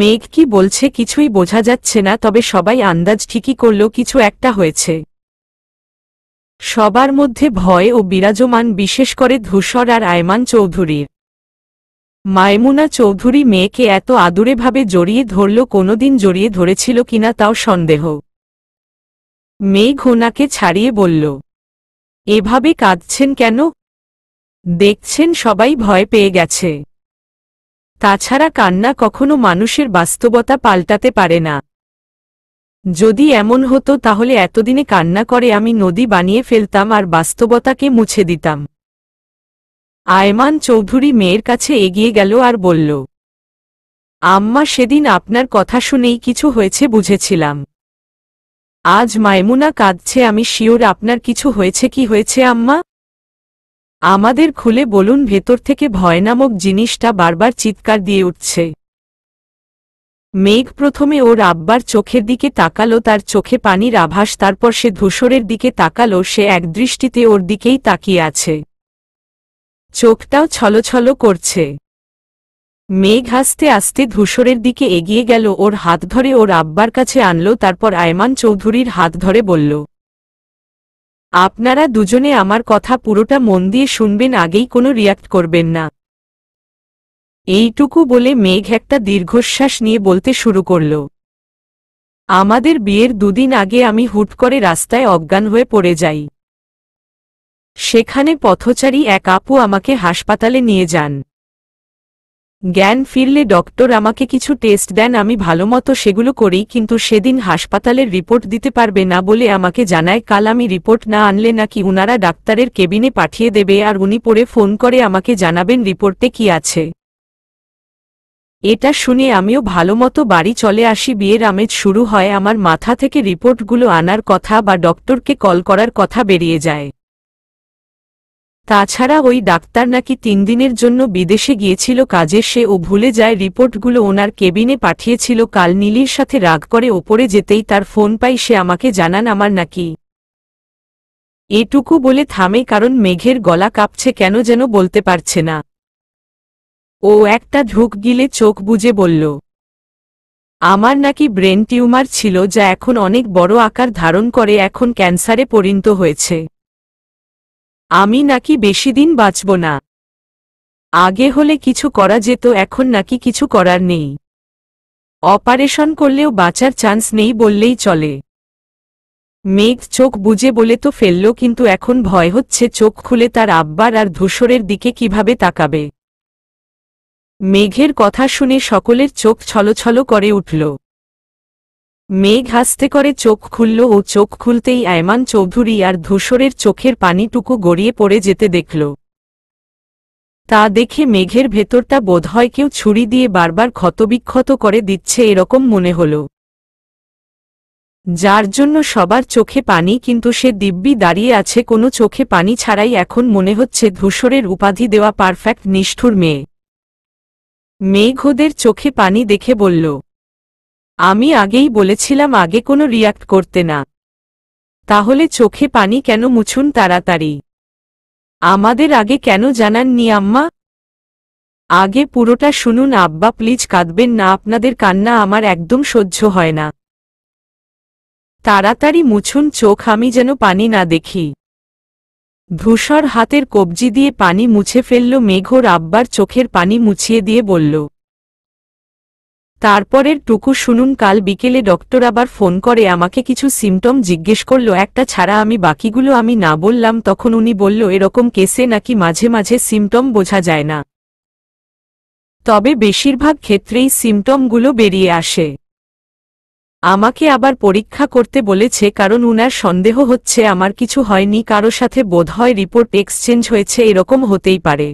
মেঘ কি বলছে কিছুই বোঝা যাচ্ছে না তবে সবাই আন্দাজ ঠিকই করল কিছু একটা হয়েছে সবার মধ্যে ভয় ও বিরাজমান বিশেষ করে ধূসর আর আয়মান চৌধুরীর মায়মুনা চৌধুরী মেয়েকে এত আদুরেভাবে জড়িয়ে ধরল কোনোদিন জড়িয়ে ধরেছিল কিনা তাও সন্দেহ মেঘ ওনাকে ছাড়িয়ে বলল এভাবে কাঁদছেন কেন দেখছেন সবাই ভয় পেয়ে গেছে তাছাড়া কান্না কখনো মানুষের বাস্তবতা পাল্টাতে পারে না যদি এমন হতো তাহলে এতদিনে কান্না করে আমি নদী বানিয়ে ফেলতাম আর বাস্তবতাকে মুছে দিতাম আয়মান চৌধুরী মেয়ের কাছে এগিয়ে গেল আর বলল আম্মা সেদিন আপনার কথা শুনেই কিছু হয়েছে বুঝেছিলাম আজ মায়মুনা কাঁদছে আমি শিওর আপনার কিছু হয়েছে কি হয়েছে আম্মা আমাদের খুলে বলুন ভেতর থেকে ভয় নামক জিনিসটা বারবার চিৎকার দিয়ে উঠছে মেঘ প্রথমে ওর আব্বার চোখের দিকে তাকালো তার চোখে পানির আভাস তারপর সে ধূসরের দিকে তাকালো সে একদৃষ্টিতে ওর দিকেই তাকিয়ে আছে চোখটাও ছলছল করছে মেঘ আস্তে আস্তে ধূসরের দিকে এগিয়ে গেল ওর হাত ধরে ওর আব্বার কাছে আনল তারপর আয়মান চৌধুরীর হাত ধরে বলল আপনারা দুজনে আমার কথা পুরোটা মন দিয়ে শুনবেন আগেই কোনো রিয়াক্ট করবেন না এইটুকু বলে মেঘ একটা দীর্ঘশ্বাস নিয়ে বলতে শুরু করল আমাদের বিয়ের দুদিন আগে আমি হুট করে রাস্তায় অজ্ঞান হয়ে পড়ে যাই সেখানে পথচারী এক আপু আমাকে হাসপাতালে নিয়ে যান জ্ঞান ফিরলে ডক্টর আমাকে কিছু টেস্ট দেন আমি ভালোমতো সেগুলো করি কিন্তু সেদিন হাসপাতালের রিপোর্ট দিতে পারবে না বলে আমাকে জানায় কাল আমি রিপোর্ট না আনলে নাকি উনারা ডাক্তারের কেবিনে পাঠিয়ে দেবে আর উনি পরে ফোন করে আমাকে জানাবেন রিপোর্টে কি আছে এটা শুনে আমিও ভালোমতো বাড়ি চলে আসি বিয়ের আমেজ শুরু হয় আমার মাথা থেকে রিপোর্টগুলো আনার কথা বা ডক্টরকে কল করার কথা বেরিয়ে যায় তাছাড়া ওই ডাক্তার নাকি তিন দিনের জন্য বিদেশে গিয়েছিল কাজে সে ও ভুলে যায় রিপোর্টগুলো ওনার কেবিনে পাঠিয়েছিল কাল নীলির সাথে রাগ করে ওপরে যেতেই তার ফোন পাই সে আমাকে জানান আমার নাকি এটুকু বলে থামে কারণ মেঘের গলা কাঁপছে কেন যেন বলতে পারছে না ও একটা ঢুক গিলে চোখ বুঝে বলল আমার নাকি ব্রেন টিউমার ছিল যা এখন অনেক বড় আকার ধারণ করে এখন ক্যান্সারে পরিণত হয়েছে আমি নাকি বেশি দিন বাঁচব না আগে হলে কিছু করা যেত এখন নাকি কিছু করার নেই অপারেশন করলেও বাঁচার চান্স নেই বললেই চলে মেঘ চোখ বুঝে বলে তো ফেলল কিন্তু এখন ভয় হচ্ছে চোখ খুলে তার আব্বার আর ধূসরের দিকে কিভাবে তাকাবে মেঘের কথা শুনে সকলের চোখ ছলছল করে উঠল মেঘ হাসতে করে চোখ খুলল ও চোখ খুলতেই আয়মান চৌধুরী আর ধূসরের চোখের পানিটুকু গড়িয়ে পড়ে যেতে দেখল তা দেখে মেঘের ভেতরটা বোধহয় কেউ ছুরি দিয়ে বারবার ক্ষতবিক্ষত করে দিচ্ছে এরকম মনে হল যার জন্য সবার চোখে পানি কিন্তু সে দিব্যি দাঁড়িয়ে আছে কোনো চোখে পানি ছাড়াই এখন মনে হচ্ছে ধূসরের উপাধি দেওয়া পারফেক্ট নিষ্ঠুর মেয়ে মেঘ ওদের চোখে পানি দেখে বলল আমি আগেই বলেছিলাম আগে কোনো রিয়াক্ট করতে না তাহলে চোখে পানি কেন মুছুন তাড়াতাড়ি আমাদের আগে কেন জানাননি আম্মা আগে পুরোটা শুনুন আব্বা প্লিজ কাঁদবেন না আপনাদের কান্না আমার একদম সহ্য হয় না তাড়াতাড়ি মুছুন চোখ আমি যেন পানি না দেখি ধূসর হাতের কবজি দিয়ে পানি মুছে ফেলল মেঘর আব্বার চোখের পানি মুছিয়ে দিয়ে বলল তারপরের টুকু শুনুন কাল বিকেলে ডক্টর আবার ফোন করে আমাকে কিছু সিমটম জিজ্ঞেস করল একটা ছাড়া আমি বাকিগুলো আমি না বললাম তখন উনি বলল এরকম কেসে নাকি মাঝে মাঝে সিমটম বোঝা যায় না তবে বেশিরভাগ ক্ষেত্রেই সিমটমগুলো বেরিয়ে আসে আমাকে আবার পরীক্ষা করতে বলেছে কারণ উনার সন্দেহ হচ্ছে আমার কিছু হয়নি কারো সাথে বোধহয় রিপোর্ট এক্সচেঞ্জ হয়েছে এরকম হতেই পারে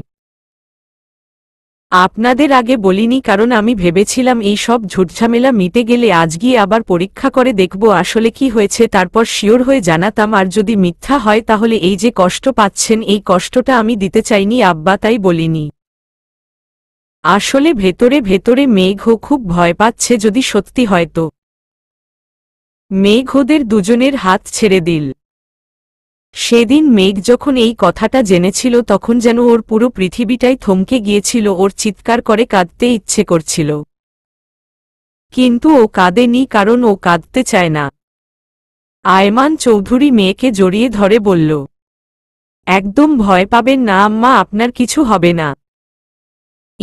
আপনাদের আগে বলিনি কারণ আমি ভেবেছিলাম এই সব ঝুটঝামেলা মিটে গেলে আজ গিয়ে আবার পরীক্ষা করে দেখব আসলে কি হয়েছে তারপর শিওর হয়ে জানাতাম আর যদি মিথ্যা হয় তাহলে এই যে কষ্ট পাচ্ছেন এই কষ্টটা আমি দিতে চাইনি আব্বা তাই বলিনি আসলে ভেতরে ভেতরে মেঘও খুব ভয় পাচ্ছে যদি সত্যি হয়তো মেঘ ওদের দুজনের হাত ছেড়ে দিল সেদিন মেঘ যখন এই কথাটা জেনেছিল তখন যেন ওর পুরো পৃথিবীটাই থমকে গিয়েছিল ওর চিৎকার করে কাঁদতে ইচ্ছে করছিল কিন্তু ও কাঁদেনি কারণ ও কাঁদতে চায় না আয়মান চৌধুরী মেয়েকে জড়িয়ে ধরে বলল একদম ভয় পাবেন না আম্মা আপনার কিছু হবে না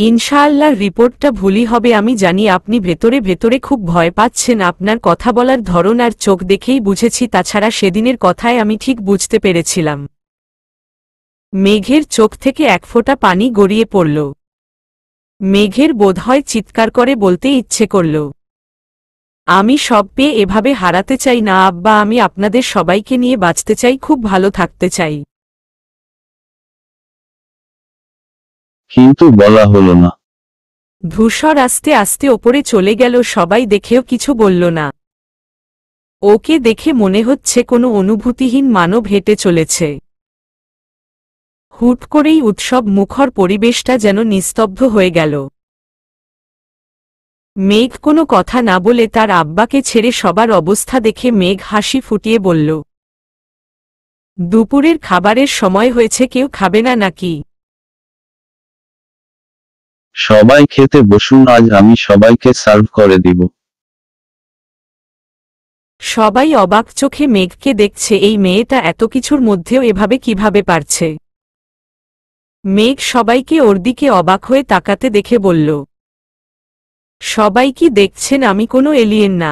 ইনশাআল্লাহ রিপোর্টটা ভুলই হবে আমি জানি আপনি ভেতরে ভেতরে খুব ভয় পাচ্ছেন আপনার কথা বলার ধরন আর চোখ দেখেই বুঝেছি তাছাড়া সেদিনের কথায় আমি ঠিক বুঝতে পেরেছিলাম মেঘের চোখ থেকে এক ফোঁটা পানি গড়িয়ে পড়ল মেঘের বোধহয় চিৎকার করে বলতে ইচ্ছে করল আমি সব পেয়ে এভাবে হারাতে চাই না আব্বা আমি আপনাদের সবাইকে নিয়ে বাঁচতে চাই খুব ভালো থাকতে চাই কিন্তু বলা হল না ধূসর আস্তে আস্তে ওপরে চলে গেল সবাই দেখেও কিছু বলল না ওকে দেখে মনে হচ্ছে কোনো অনুভূতিহীন মানব হেঁটে চলেছে হুট করেই উৎসব মুখর পরিবেশটা যেন নিস্তব্ধ হয়ে গেল মেঘ কোনো কথা না বলে তার আব্বাকে ছেড়ে সবার অবস্থা দেখে মেঘ হাসি ফুটিয়ে বলল দুপুরের খাবারের সময় হয়েছে কেউ খাবে না নাকি সবাই খেতে বসুন আজ আমি সবাইকে সার্ভ করে দিব সবাই অবাক চোখে মেঘকে দেখছে এই মেয়েটা এত কিছুর মধ্যেও এভাবে কিভাবে পারছে মেঘ সবাইকে ওর দিকে অবাক হয়ে তাকাতে দেখে বলল সবাই কি দেখছেন আমি কোনো এলিয়েন না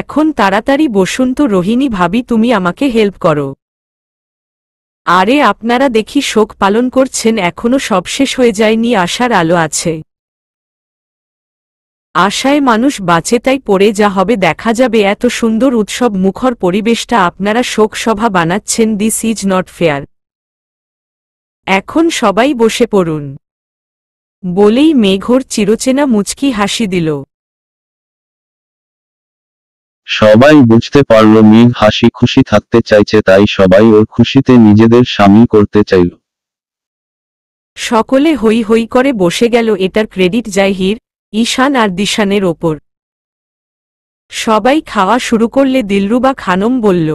এখন তাড়াতাড়ি বসুন তো রোহিণী ভাবি তুমি আমাকে হেল্প করো আরে আপনারা দেখি শোক পালন করছেন এখনো সব শেষ হয়ে যায়নি আশার আলো আছে আশায় মানুষ বাঁচে তাই পড়ে যা হবে দেখা যাবে এত সুন্দর উৎসব মুখর পরিবেশটা আপনারা শোকসভা বানাচ্ছেন দিস ইজ নট ফেয়ার এখন সবাই বসে পড়ুন বলেই মেঘর চিরচেনা মুচকি হাসি দিল সবাই বুঝতে পারল মীর হাসি খুশি থাকতে চাইছে তাই সবাই ওর খুশিতে নিজেদের সামিল করতে চাইল সকলে হই হই করে বসে গেল এটার ক্রেডিট যায় হির ঈশান আর দিশানের ওপর সবাই খাওয়া শুরু করলে দিলরুবা খানম বলল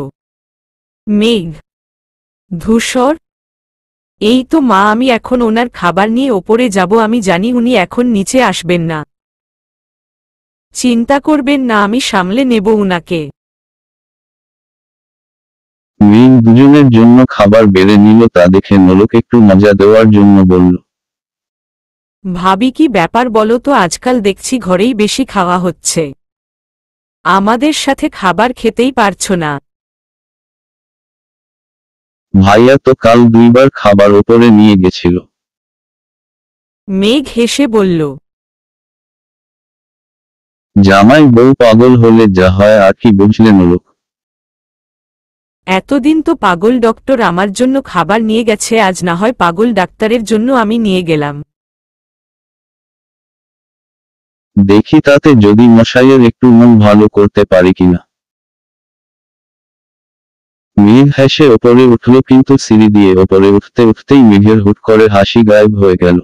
মেঘ ধূসর এই তো মা আমি এখন ওনার খাবার নিয়ে ওপরে যাব আমি জানি উনি এখন নিচে আসবেন না চিন্তা করবেন না আমি সামলে নেব উনাকে মেয়ে দুজনের জন্য খাবার বেড়ে নিল তা দেখে নলক একটু মজা দেওয়ার জন্য বলল ভাবি কি ব্যাপার বলো তো আজকাল দেখছি ঘরেই বেশি খাওয়া হচ্ছে আমাদের সাথে খাবার খেতেই পারছো না ভাইয়া তো কাল দুইবার খাবার ওপরে নিয়ে গেছিল মেঘ হেসে বলল জামাই বউ পাগল হলে যা হয় আর কি বুঝলেন লোক এতদিন তো পাগল ডক্টর আমার জন্য খাবার নিয়ে গেছে আজ না হয় পাগল ডাক্তারের জন্য আমি নিয়ে গেলাম দেখি তাতে যদি মশাইয়ের একটু মন ভালো করতে পারি কিনা মেঘ হেসে ওপরে উঠল কিন্তু সিঁড়ি দিয়ে ওপরে উঠতে উঠতেই মেঘের হুট করে হাসি গায়েব হয়ে গেল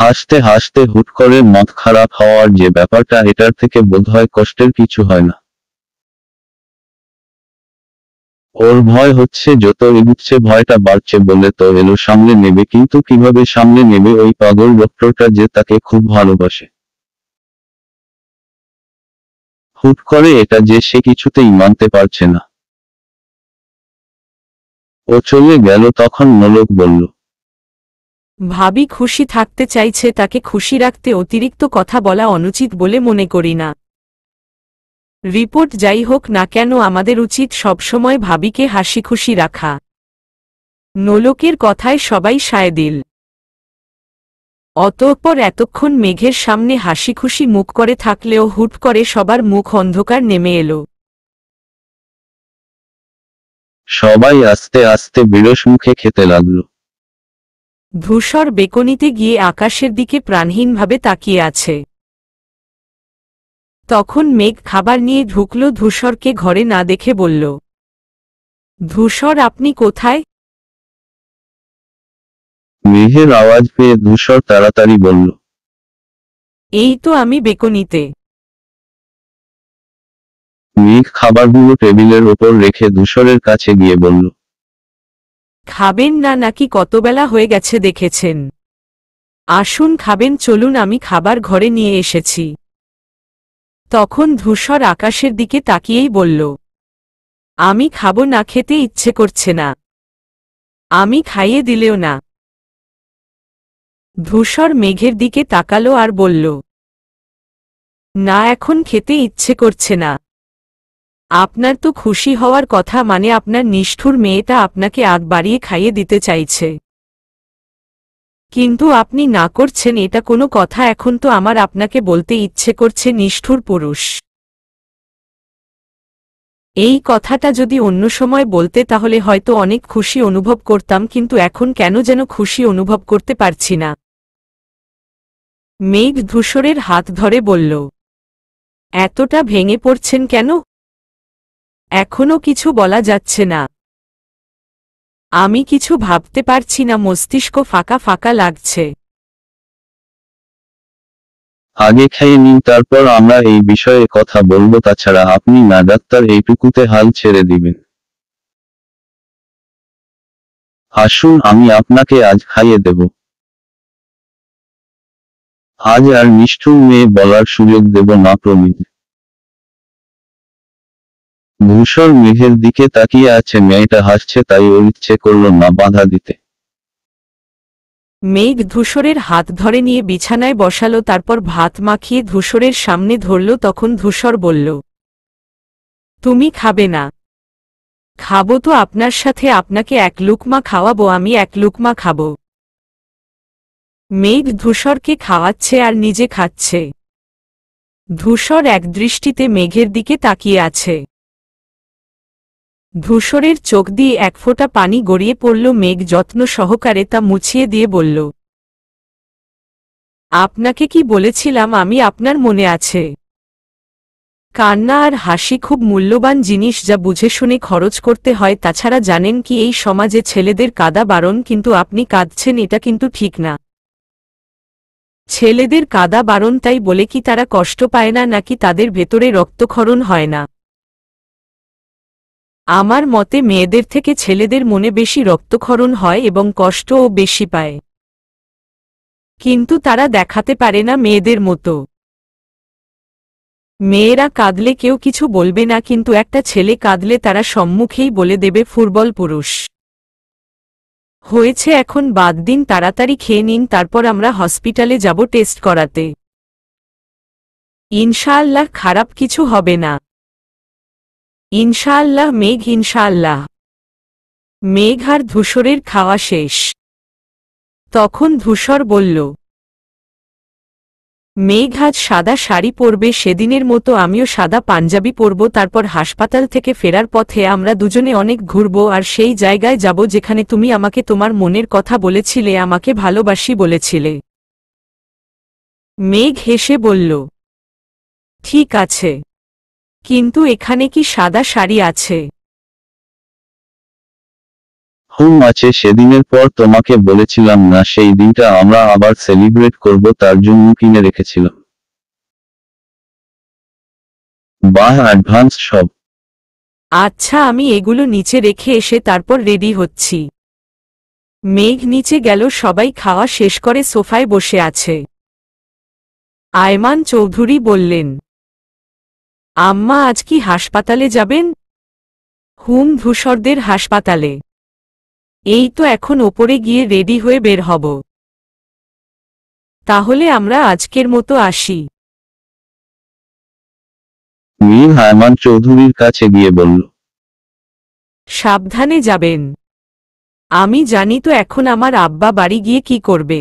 হাসতে হাসতে হুট করে মত খারাপ হওয়ার যে ব্যাপারটা এটার থেকে বোধহয় কষ্টের কিছু হয় না ওর ভয় হচ্ছে যত এগুচ্ছে ভয়টা বাড়ছে বলে তো এলো সামনে নেবে কিন্তু কিভাবে সামনে নেবে ওই পাগল ডক্টরটা যে তাকে খুব ভালোবাসে হুট করে এটা যে সে কিছুতেই মানতে পারছে না ও চলে গেল তখন নলক বলল ভাবি খুশি থাকতে চাইছে তাকে খুশি রাখতে অতিরিক্ত কথা বলা অনুচিত বলে মনে করি না রিপোর্ট যাই হোক না কেন আমাদের উচিত সবসময় ভাবিকে হাসি খুশি রাখা নোলকের কথায় সবাই সায় দিল অতঃপর এতক্ষণ মেঘের সামনে হাসি খুশি মুখ করে থাকলেও হুট করে সবার মুখ অন্ধকার নেমে এলো সবাই আস্তে আস্তে বিরস মুখে খেতে লাগলো ধূসর বেকনিতে গিয়ে আকাশের দিকে প্রাণহীনভাবে তাকিয়ে আছে তখন মেঘ খাবার নিয়ে ঢুকল ধূসরকে ঘরে না দেখে বলল ধূসর আপনি কোথায় মেঘের আওয়াজ পেয়ে ধূসর তাড়াতাড়ি বলল এই তো আমি বেকনিতে মেঘ খাবারগুলো টেবিলের ওপর রেখে ধূসরের কাছে গিয়ে বলল খাবেন না নাকি কতবেলা হয়ে গেছে দেখেছেন আসুন খাবেন চলুন আমি খাবার ঘরে নিয়ে এসেছি তখন ধূসর আকাশের দিকে তাকিয়েই বলল আমি খাব না খেতে ইচ্ছে করছে না আমি খাইয়ে দিলেও না ধূসর মেঘের দিকে তাকালো আর বলল না এখন খেতে ইচ্ছে করছে না আপনার তো খুশি হওয়ার কথা মানে আপনার নিষ্ঠুর মেয়েটা আপনাকে আগ বাড়িয়ে খাইয়ে দিতে চাইছে কিন্তু আপনি না করছেন এটা কোনো কথা এখন তো আমার আপনাকে বলতে ইচ্ছে করছে নিষ্ঠুর পুরুষ এই কথাটা যদি অন্য সময় বলতে তাহলে হয়তো অনেক খুশি অনুভব করতাম কিন্তু এখন কেন যেন খুশি অনুভব করতে পারছি না মেঘ ধূসরের হাত ধরে বলল এতটা ভেঙে পড়ছেন কেন এখনও কিছু বলা যাচ্ছে না আমি কিছু ভাবতে পারছি না মস্তিষ্ক ফাঁকা ফাঁকা লাগছে আগে খেয়ে নিন তারপর আমরা এই বিষয়ে কথা বলবো তাছাড়া আপনি না ডাক্তার এইটুকুতে হাল ছেড়ে দিবেন আসুন আমি আপনাকে আজ খাইয়ে দেব আজ আর নিষ্ঠুর মেয়ে বলার সুযোগ দেব না প্রমিত ধূসর মেঘের দিকে তাকিয়ে আছে মেয়েটা হাসছে তাই ওর ইচ্ছে করল না বাধা দিতে মেঘ ধূসরের হাত ধরে নিয়ে বিছানায় বসালো তারপর ভাত মাখিয়ে ধূসরের সামনে ধরল তখন ধূসর বলল তুমি খাবে না খাবো তো আপনার সাথে আপনাকে এক লুকমা খাওয়াবো আমি এক লুকমা খাবো মেঘ ধূসরকে খাওয়াচ্ছে আর নিজে খাচ্ছে ধূসর এক দৃষ্টিতে মেঘের দিকে তাকিয়ে আছে ধূসরের চোখ দিয়ে এক ফোঁটা পানি গড়িয়ে পড়ল মেঘ যত্ন সহকারে তা মুছিয়ে দিয়ে বলল আপনাকে কি বলেছিলাম আমি আপনার মনে আছে কান্না আর হাসি খুব মূল্যবান জিনিস যা বুঝে শুনে খরচ করতে হয় তাছাড়া জানেন কি এই সমাজে ছেলেদের কাদা বারণ কিন্তু আপনি কাঁদছেন এটা কিন্তু ঠিক না ছেলেদের কাদা বারণ তাই বলে কি তারা কষ্ট পায় না নাকি তাদের ভেতরে রক্তক্ষরণ হয় না আমার মতে মেয়েদের থেকে ছেলেদের মনে বেশি রক্তক্ষরণ হয় এবং কষ্টও বেশি পায় কিন্তু তারা দেখাতে পারে না মেয়েদের মতো মেয়েরা কাঁদলে কেউ কিছু বলবে না কিন্তু একটা ছেলে কাঁদলে তারা সম্মুখেই বলে দেবে ফুটবল পুরুষ হয়েছে এখন বাদ দিন তাড়াতাড়ি খেয়ে নিন তারপর আমরা হসপিটালে যাব টেস্ট করাতে ইনশাআল্লাহ খারাপ কিছু হবে না ইনশাল্লাহ মেঘ ইনশাআল্লাহ মেঘ আর ধূসরের খাওয়া শেষ তখন ধূসর বলল মেঘ আজ সাদা শাড়ি পরবে সেদিনের মতো আমিও সাদা পাঞ্জাবি পরব তারপর হাসপাতাল থেকে ফেরার পথে আমরা দুজনে অনেক ঘুরব আর সেই জায়গায় যাব যেখানে তুমি আমাকে তোমার মনের কথা বলেছিলে আমাকে ভালোবাসি বলেছিলে মেঘ হেসে বলল ঠিক আছে কিন্তু এখানে কি সাদা শাড়ি আছে হুম আছে সেদিনের পর তোমাকে বলেছিলাম না সেই দিনটা আমরা আবার সেলিব্রেট করব তার জন্য কিনে রেখেছিলাম বাহ অ্যাডভান্স সব আচ্ছা আমি এগুলো নিচে রেখে এসে তারপর রেডি হচ্ছি মেঘ নিচে গেল সবাই খাওয়া শেষ করে সোফায় বসে আছে আয়মান চৌধুরী বললেন আম্মা আজ কি হাসপাতালে যাবেন হুম ধূসরদের হাসপাতালে এই তো এখন ওপরে গিয়ে রেডি হয়ে বের হব তাহলে আমরা আজকের মতো আসি মীর হায়মান চৌধুরীর কাছে গিয়ে বলল সাবধানে যাবেন আমি জানি তো এখন আমার আব্বা বাড়ি গিয়ে কি করবে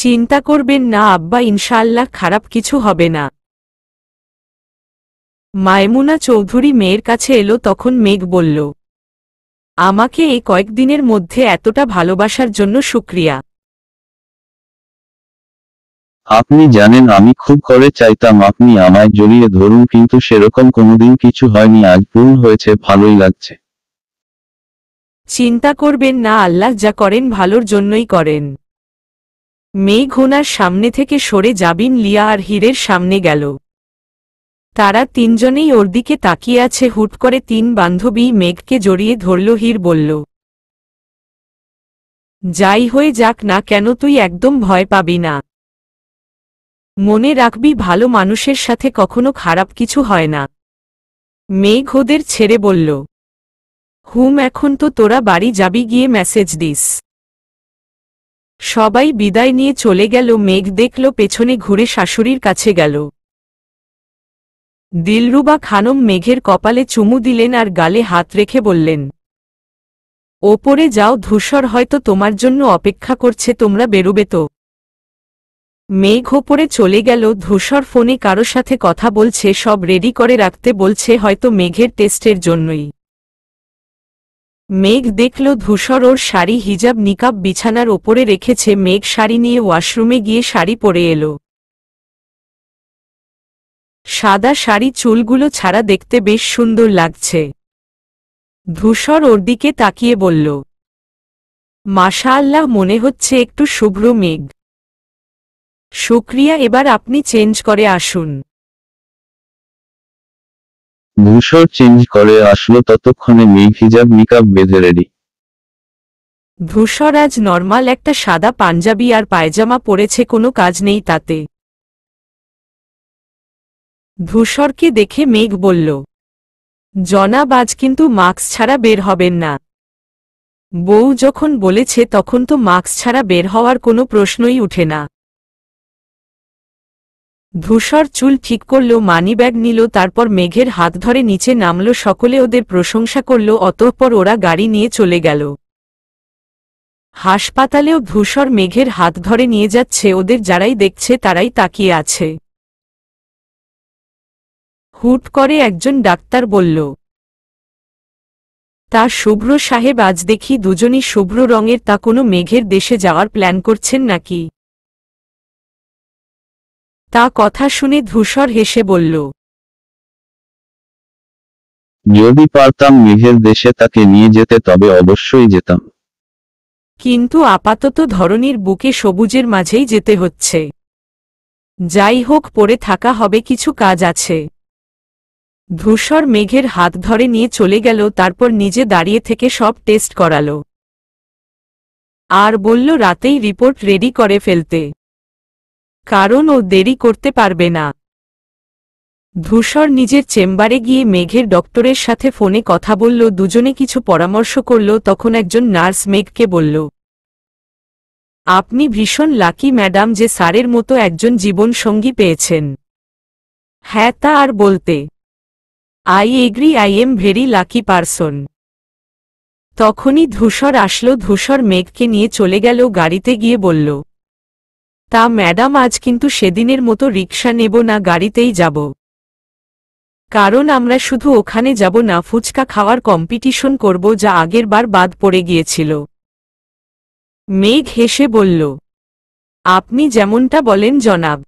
চিন্তা করবেন না আব্বা ইনশাল্লাহ খারাপ কিছু হবে না মায়মুনা চৌধুরী মেয়ের কাছে এলো তখন মেঘ বলল আমাকে এই কয়েকদিনের মধ্যে এতটা ভালোবাসার জন্য শুক্রিয়া আপনি জানেন আমি খুব করে চাইতাম আপনি আমায় জড়িয়ে ধরুন কিন্তু সেরকম কোনোদিন কিছু হয়নি আজ পূর্ণ হয়েছে ভালোই লাগছে চিন্তা করবেন না আল্লাহ যা করেন ভালোর জন্যই করেন মেঘ ওনার সামনে থেকে সরে যাবিন লিয়া আর হীরের সামনে গেল তারা তিনজনেই ওর দিকে তাকিয়ে আছে হুট করে তিন বান্ধবী মেঘকে জড়িয়ে ধরল হির বলল যাই হয়ে যাক না কেন তুই একদম ভয় পাবি না মনে রাখবি ভালো মানুষের সাথে কখনো খারাপ কিছু হয় না মেঘ ওদের ছেড়ে বলল হুম এখন তো তোরা বাড়ি যাবি গিয়ে মেসেজ দিস সবাই বিদায় নিয়ে চলে গেল মেঘ দেখল পেছনে ঘুরে শাশুড়ির কাছে গেল দিলরুবা খানম মেঘের কপালে চুমু দিলেন আর গালে হাত রেখে বললেন ওপরে যাও ধূসর হয়তো তোমার জন্য অপেক্ষা করছে তোমরা বেরোবে তো মেঘ ওপরে চলে গেল ধূসর ফোনে কারো সাথে কথা বলছে সব রেডি করে রাখতে বলছে হয়তো মেঘের টেস্টের জন্যই মেঘ দেখল ধূসর ওর শাড়ি হিজাব নিকাব বিছানার ওপরে রেখেছে মেঘ শাড়ি নিয়ে ওয়াশরুমে গিয়ে শাড়ি পরে এলো সাদা শাড়ি চুলগুলো ছাড়া দেখতে বেশ সুন্দর লাগছে ধূসর ওর দিকে তাকিয়ে বলল মাশা আল্লাহ মনে হচ্ছে একটু শুভ্র মেঘ শুক্রিয়া এবার আপনি চেঞ্জ করে আসুন ধূসর চেঞ্জ করে আসলো ততক্ষণে মেঘ হিজাব মিকাপ বেঁধে রেডি ধূসর আজ নর্মাল একটা সাদা পাঞ্জাবি আর পায়জামা পরেছে কোনো কাজ নেই তাতে ধূসরকে দেখে মেঘ বলল জনাব আজ কিন্তু মাস্ক ছাড়া বের হবেন না বউ যখন বলেছে তখন তো মাস্ক ছাড়া বের হওয়ার কোনো প্রশ্নই উঠে না ধূসর চুল ঠিক করল মানিব্যাগ নিল তারপর মেঘের হাত ধরে নিচে নামল সকলে ওদের প্রশংসা করল অতঃপর ওরা গাড়ি নিয়ে চলে গেল হাসপাতালেও ধূসর মেঘের হাত ধরে নিয়ে যাচ্ছে ওদের যারাই দেখছে তারাই তাকিয়ে আছে হুট করে একজন ডাক্তার বলল তা শুভ্র সাহেব আজ দেখি দুজনই শুভ্র রঙের তা কোনো মেঘের দেশে যাওয়ার প্ল্যান করছেন নাকি তা কথা শুনে ধূসর হেসে বলল যদি পারতাম মেঘের দেশে তাকে নিয়ে যেতে তবে অবশ্যই যেতাম কিন্তু আপাতত ধরনীর বুকে সবুজের মাঝেই যেতে হচ্ছে যাই হোক পড়ে থাকা হবে কিছু কাজ আছে ধূসর মেঘের হাত ধরে নিয়ে চলে গেল তারপর নিজে দাঁড়িয়ে থেকে সব টেস্ট করালো আর বলল রাতেই রিপোর্ট রেডি করে ফেলতে কারণ ও দেরি করতে পারবে না ধূসর নিজের চেম্বারে গিয়ে মেঘের ডক্টরের সাথে ফোনে কথা বলল দুজনে কিছু পরামর্শ করল তখন একজন নার্স মেঘকে বলল আপনি ভীষণ লাকি ম্যাডাম যে স্যারের মতো একজন জীবন সঙ্গী পেয়েছেন হ্যাঁ তা আর বলতে I agree I am very lucky person তখনই ধূসর আসলো ধূসর মেঘকে নিয়ে চলে গেল গাড়িতে গিয়ে বলল তা ম্যাডাম আজ কিন্তু সেদিনের মতো রিক্সা নেব না গাড়িতেই যাব কারণ আমরা শুধু ওখানে যাব না ফুচকা খাওয়ার কম্পিটিশন করব যা আগের বার বাদ পড়ে গিয়েছিল মেঘ হেসে বলল আপনি যেমনটা বলেন জনাব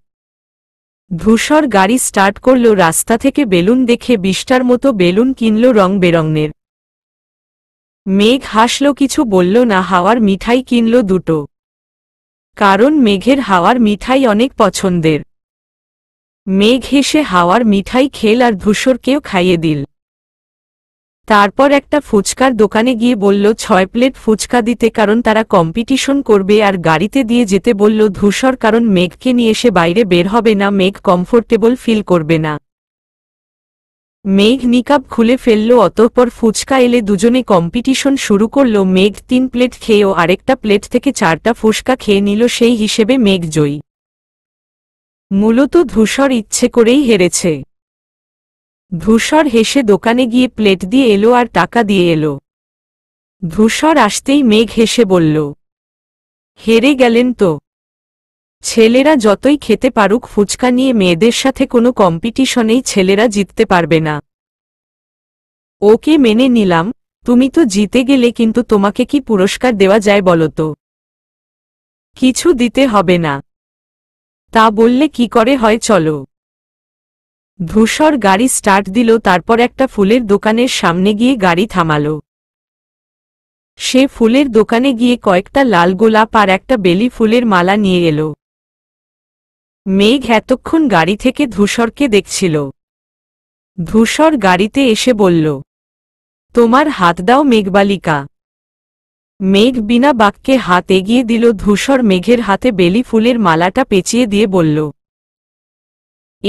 ধূসর গাড়ি স্টার্ট করল রাস্তা থেকে বেলুন দেখে বিষ্টার মতো বেলুন কিনল রং বেরঙের মেঘ হাসল কিছু বলল না হাওয়ার মিঠাই কিনল দুটো কারণ মেঘের হাওয়ার মিঠাই অনেক পছন্দের মেঘ হেসে হাওয়ার মিঠাই খেল আর ধূসরকেও খাইয়ে দিল তারপর একটা ফুচকার দোকানে গিয়ে বলল ছয় প্লেট ফুচকা দিতে কারণ তারা কম্পিটিশন করবে আর গাড়িতে দিয়ে যেতে বলল ধূসর কারণ মেঘকে নিয়ে এসে বাইরে বের হবে না মেঘ কমফোর্টেবল ফিল করবে না মেঘ নিকাব খুলে ফেলল অতঃপর ফুচকা এলে দুজনে কম্পিটিশন শুরু করল মেঘ তিন প্লেট খেয়ে ও আরেকটা প্লেট থেকে চারটা ফুচকা খেয়ে নিল সেই হিসেবে মেঘ জয়ী মূলত ধূসর ইচ্ছে করেই হেরেছে ধূসর হেসে দোকানে গিয়ে প্লেট দিয়ে এলো আর টাকা দিয়ে এলো ধূসর আসতেই মেঘ হেসে বলল হেরে গেলেন তো ছেলেরা যতই খেতে পারুক ফুচকা নিয়ে মেয়েদের সাথে কোনো কম্পিটিশনেই ছেলেরা জিততে পারবে না ওকে মেনে নিলাম তুমি তো জিতে গেলে কিন্তু তোমাকে কি পুরস্কার দেওয়া যায় বলতো কিছু দিতে হবে না তা বললে কি করে হয় চলো ধূসর গাড়ি স্টার্ট দিল তারপর একটা ফুলের দোকানের সামনে গিয়ে গাড়ি থামাল সে ফুলের দোকানে গিয়ে কয়েকটা লাল গোলাপ আর একটা বেলি ফুলের মালা নিয়ে এলো মেঘ এতক্ষণ গাড়ি থেকে ধূসরকে দেখছিল ধূসর গাড়িতে এসে বলল তোমার হাত দাও মেঘবালিকা মেঘ বিনা বাক্যে হাত এগিয়ে দিল ধূসর মেঘের হাতে বেলি ফুলের মালাটা পেঁচিয়ে দিয়ে বলল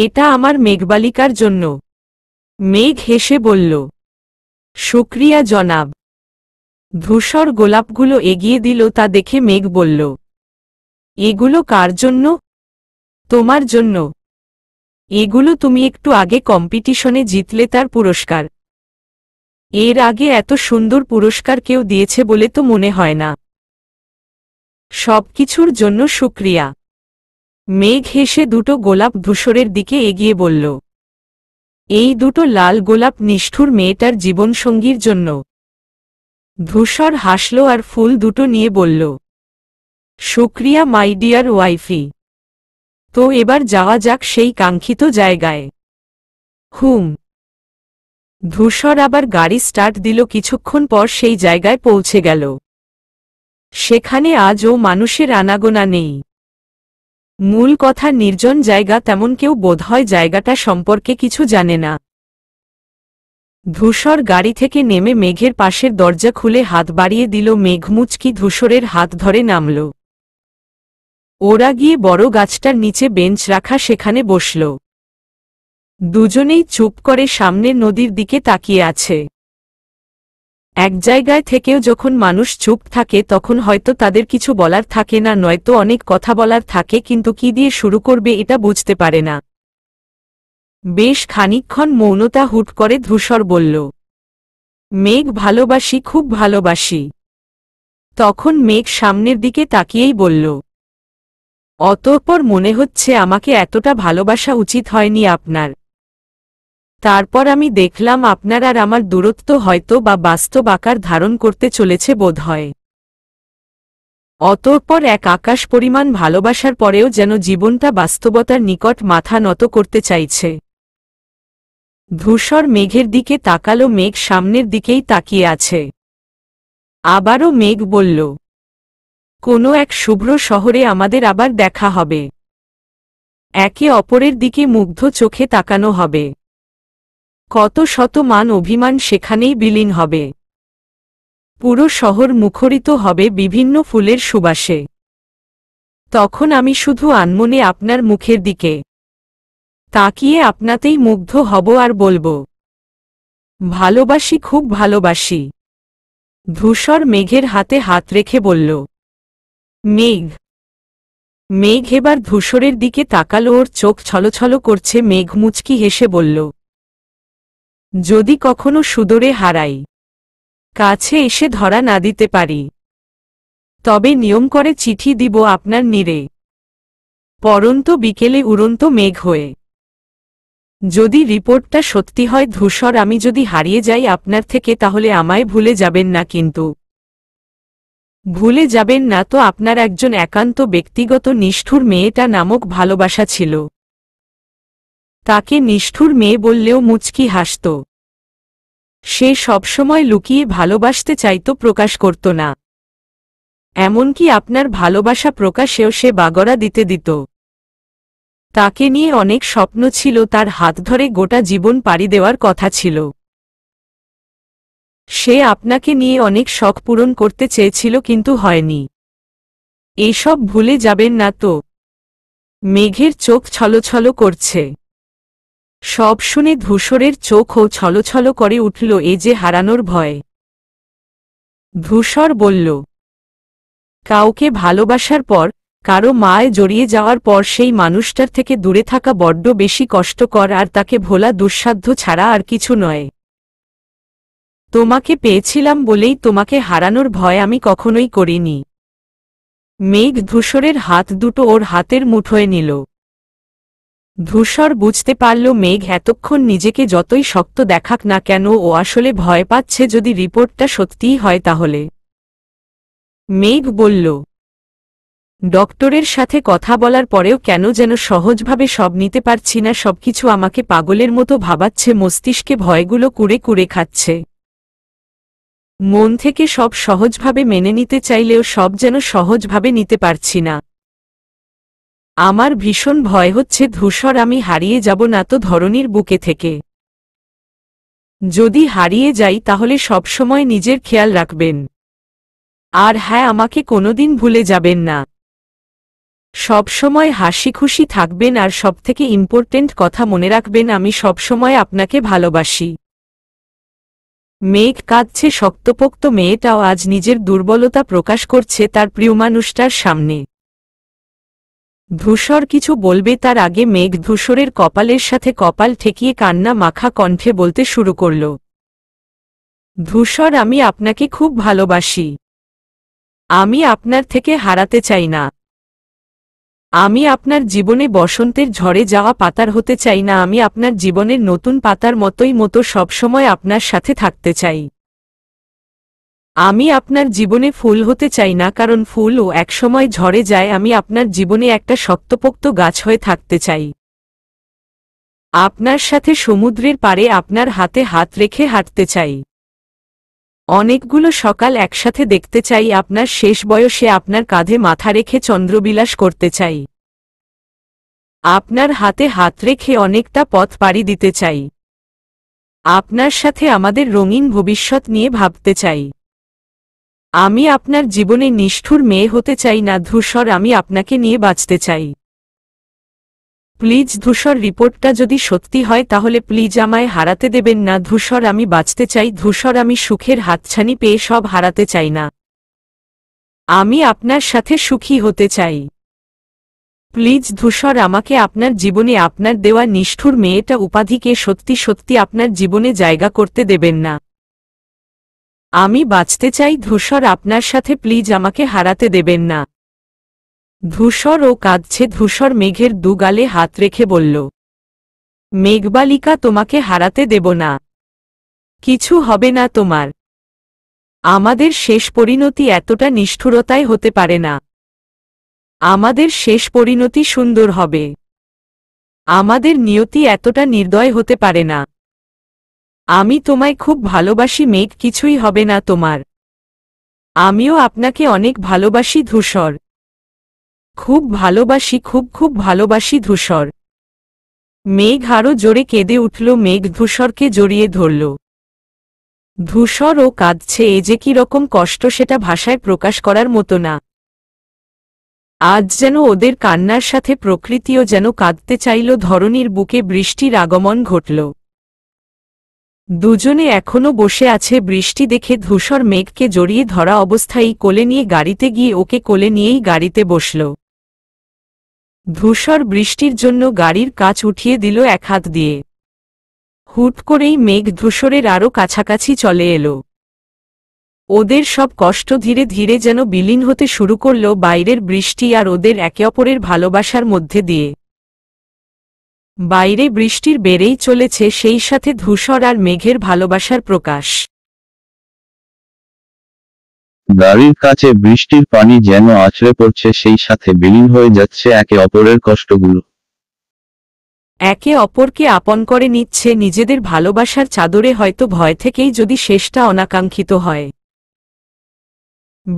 এটা আমার মেঘবালিকার জন্য মেঘ হেসে বলল শুক্রিয়া জনাব ধূসর গোলাপগুলো এগিয়ে দিল তা দেখে মেঘ বলল এগুলো কার জন্য তোমার জন্য এগুলো তুমি একটু আগে কম্পিটিশনে জিতলে তার পুরস্কার এর আগে এত সুন্দর পুরস্কার কেউ দিয়েছে বলে তো মনে হয় না সবকিছুর জন্য শুক্রিয়া মেঘ হেসে দুটো গোলাপ ধূসরের দিকে এগিয়ে বলল এই দুটো লাল গোলাপ নিষ্ঠুর মেয়েটার জীবনসঙ্গীর জন্য ধূসর হাসল আর ফুল দুটো নিয়ে বলল শুক্রিয়া মাই ডিয়ার ওয়াইফি তো এবার যাওয়া যাক সেই কাঙ্ক্ষিত জায়গায় হুম ধূসর আবার গাড়ি স্টার্ট দিল কিছুক্ষণ পর সেই জায়গায় পৌঁছে গেল সেখানে আজও মানুষের আনাগোনা নেই মূল কথা নির্জন জায়গা তেমন কেউ বোধহয় জায়গাটা সম্পর্কে কিছু জানে না ধূসর গাড়ি থেকে নেমে মেঘের পাশের দরজা খুলে হাত বাড়িয়ে দিল মেঘমুচকি ধূসরের হাত ধরে নামল ওরা গিয়ে বড় গাছটার নিচে বেঞ্চ রাখা সেখানে বসল দুজনেই চুপ করে সামনের নদীর দিকে তাকিয়ে আছে এক জায়গায় থেকেও যখন মানুষ চুপ থাকে তখন হয়তো তাদের কিছু বলার থাকে না নয়তো অনেক কথা বলার থাকে কিন্তু কি দিয়ে শুরু করবে এটা বুঝতে পারে না বেশ খানিক্ষণ মৌনতা হুট করে ধূসর বলল মেঘ ভালোবাসি খুব ভালোবাসি তখন মেঘ সামনের দিকে তাকিয়েই বলল অতঃপর মনে হচ্ছে আমাকে এতটা ভালোবাসা উচিত হয়নি আপনার তারপর আমি দেখলাম আপনার আর আমার দূরত্ব হয়তো বা বাস্তব আকার ধারণ করতে চলেছে বোধ হয় অতঃপর এক আকাশ পরিমাণ ভালোবাসার পরেও যেন জীবনটা বাস্তবতার নিকট মাথা নত করতে চাইছে ধূসর মেঘের দিকে তাকালো মেঘ সামনের দিকেই তাকিয়ে আছে আবারও মেঘ বলল কোনো এক শুভ্র শহরে আমাদের আবার দেখা হবে একে অপরের দিকে মুগ্ধ চোখে তাকানো হবে কত শত মান অভিমান সেখানেই বিলীন হবে পুরো শহর মুখরিত হবে বিভিন্ন ফুলের সুবাসে তখন আমি শুধু আনমনে আপনার মুখের দিকে তাকিয়ে আপনাতেই মুগ্ধ হব আর বলবো ভালোবাসি খুব ভালোবাসি ধূসর মেঘের হাতে হাত রেখে বলল মেঘ মেঘ এবার ধূসরের দিকে তাকালো ওর চোখ ছলছল করছে মেঘ মুচকি হেসে বলল যদি কখনো সুদরে হারাই কাছে এসে ধরা না দিতে পারি তবে নিয়ম করে চিঠি দিব আপনার নিরে পরন্ত বিকেলে উড়ন্ত মেঘ হয়ে যদি রিপোর্টটা সত্যি হয় ধূসর আমি যদি হারিয়ে যাই আপনার থেকে তাহলে আমায় ভুলে যাবেন না কিন্তু ভুলে যাবেন না তো আপনার একজন একান্ত ব্যক্তিগত নিষ্ঠুর মেয়েটা নামক ভালোবাসা ছিল তাকে নিষ্ঠুর মেয়ে বললেও মুচকি হাসত সে সবসময় লুকিয়ে ভালোবাসতে চাইত প্রকাশ করত না এমনকি আপনার ভালোবাসা প্রকাশেও সে বাগড়া দিতে দিত তাকে নিয়ে অনেক স্বপ্ন ছিল তার হাত ধরে গোটা জীবন পাড়ি দেওয়ার কথা ছিল সে আপনাকে নিয়ে অনেক শখ পূরণ করতে চেয়েছিল কিন্তু হয়নি এসব ভুলে যাবেন না তো মেঘের চোখ ছলছল করছে সব শুনে ধূসরের চোখও ছলছল করে উঠল এ যে হারানোর ভয় ধূসর বলল কাউকে ভালোবাসার পর কারো মায় জড়িয়ে যাওয়ার পর সেই মানুষটার থেকে দূরে থাকা বড্ড বেশি কষ্টকর আর তাকে ভোলা দুঃসাধ্য ছাড়া আর কিছু নয় তোমাকে পেয়েছিলাম বলেই তোমাকে হারানোর ভয় আমি কখনোই করিনি মেঘ ধূসরের হাত দুটো ওর হাতের মুঠোয় নিল ধূসর বুঝতে পারল মেঘ এতক্ষণ নিজেকে যতই শক্ত দেখাক না কেন ও আসলে ভয় পাচ্ছে যদি রিপোর্টটা সত্যিই হয় তাহলে মেঘ বলল ডক্টরের সাথে কথা বলার পরেও কেন যেন সহজভাবে সব নিতে পারছি না সবকিছু আমাকে পাগলের মতো ভাবাচ্ছে মস্তিষ্কে ভয়গুলো কুড়ে কুড়ে খাচ্ছে মন থেকে সব সহজভাবে মেনে নিতে চাইলেও সব যেন সহজভাবে নিতে পারছি না আমার ভীষণ ভয় হচ্ছে ধূসর আমি হারিয়ে যাব না তো ধরনীর বুকে থেকে যদি হারিয়ে যাই তাহলে সবসময় নিজের খেয়াল রাখবেন আর হ্যাঁ আমাকে কোনোদিন ভুলে যাবেন না সবসময় হাসি খুশি থাকবেন আর সব থেকে ইম্পর্টেন্ট কথা মনে রাখবেন আমি সবসময় আপনাকে ভালোবাসি মেঘ কাঁদছে শক্তপোক্ত মেয়েটাও আজ নিজের দুর্বলতা প্রকাশ করছে তার প্রিয় মানুষটার সামনে ধূসর কিছু বলবে তার আগে মেঘ ধূসরের কপালের সাথে কপাল ঠেকিয়ে কান্না মাখা কণ্ঠে বলতে শুরু করল ধূসর আমি আপনাকে খুব ভালোবাসি আমি আপনার থেকে হারাতে চাই না আমি আপনার জীবনে বসন্তের ঝরে যাওয়া পাতার হতে চাই না আমি আপনার জীবনের নতুন পাতার মতোই মতো সবসময় আপনার সাথে থাকতে চাই আমি আপনার জীবনে ফুল হতে চাই না কারণ ফুল ও একসময় ঝরে যায় আমি আপনার জীবনে একটা শক্তপোক্ত গাছ হয়ে থাকতে চাই আপনার সাথে সমুদ্রের পারে আপনার হাতে হাত রেখে হাঁটতে চাই অনেকগুলো সকাল একসাথে দেখতে চাই আপনার শেষ বয়সে আপনার কাঁধে মাথা রেখে চন্দ্রবিলাস করতে চাই আপনার হাতে হাত রেখে অনেকটা পথ পাড়ি দিতে চাই আপনার সাথে আমাদের রঙিন ভবিষ্যৎ নিয়ে ভাবতে চাই আমি আপনার জীবনে নিষ্ঠুর মেয়ে হতে চাই না ধূসর আমি আপনাকে নিয়ে বাঁচতে চাই প্লিজ ধূসর রিপোর্টটা যদি সত্যি হয় তাহলে প্লিজ আমায় হারাতে দেবেন না ধূসর আমি বাঁচতে চাই ধূসর আমি সুখের হাতছানি পেয়ে সব হারাতে চাই না আমি আপনার সাথে সুখী হতে চাই প্লিজ ধূসর আমাকে আপনার জীবনে আপনার দেওয়া নিষ্ঠুর মেয়েটা উপাধিকে সত্যি সত্যি আপনার জীবনে জায়গা করতে দেবেন না আমি বাঁচতে চাই ধূসর আপনার সাথে প্লিজ আমাকে হারাতে দেবেন না ধূসর ও কাঁদছে ধূসর মেঘের দুগালে হাত রেখে বলল মেঘবালিকা তোমাকে হারাতে দেব না কিছু হবে না তোমার আমাদের শেষ পরিণতি এতটা নিষ্ঠুরতায় হতে পারে না আমাদের শেষ পরিণতি সুন্দর হবে আমাদের নিয়তি এতটা নির্দয় হতে পারে না আমি তোমায় খুব ভালোবাসি মেঘ কিছুই হবে না তোমার আমিও আপনাকে অনেক ভালোবাসি ধূসর খুব ভালোবাসি খুব খুব ভালোবাসি ধূসর মেঘ আরও জোরে কেঁদে উঠল মেঘ ধূসরকে জড়িয়ে ধরল ধূসর ও কাঁদছে এ যে কি রকম কষ্ট সেটা ভাষায় প্রকাশ করার মতো না আজ যেন ওদের কান্নার সাথে প্রকৃতিও যেন কাঁদতে চাইল ধরনীর বুকে বৃষ্টির আগমন ঘটল দুজনে এখনও বসে আছে বৃষ্টি দেখে ধূসর মেঘকে জড়িয়ে ধরা অবস্থায় কোলে নিয়ে গাড়িতে গিয়ে ওকে কোলে নিয়েই গাড়িতে বসল ধূসর বৃষ্টির জন্য গাড়ির কাজ উঠিয়ে দিল এক হাত দিয়ে হুট করেই মেঘ ধূসরের আরও কাছাকাছি চলে এলো ওদের সব কষ্ট ধীরে ধীরে যেন বিলীন হতে শুরু করল বাইরের বৃষ্টি আর ওদের একে অপরের ভালোবাসার মধ্যে দিয়ে বাইরে বৃষ্টির বেড়েই চলেছে সেই সাথে ধূসর আর মেঘের ভালোবাসার প্রকাশ গাড়ির কাছে বৃষ্টির পানি যেন আছড়ে পড়ছে সেই সাথে বিলীন হয়ে যাচ্ছে একে অপরের কষ্টগুলো একে অপরকে আপন করে নিচ্ছে নিজেদের ভালোবাসার চাদরে হয়তো ভয় থেকেই যদি শেষটা অনাকাঙ্ক্ষিত হয়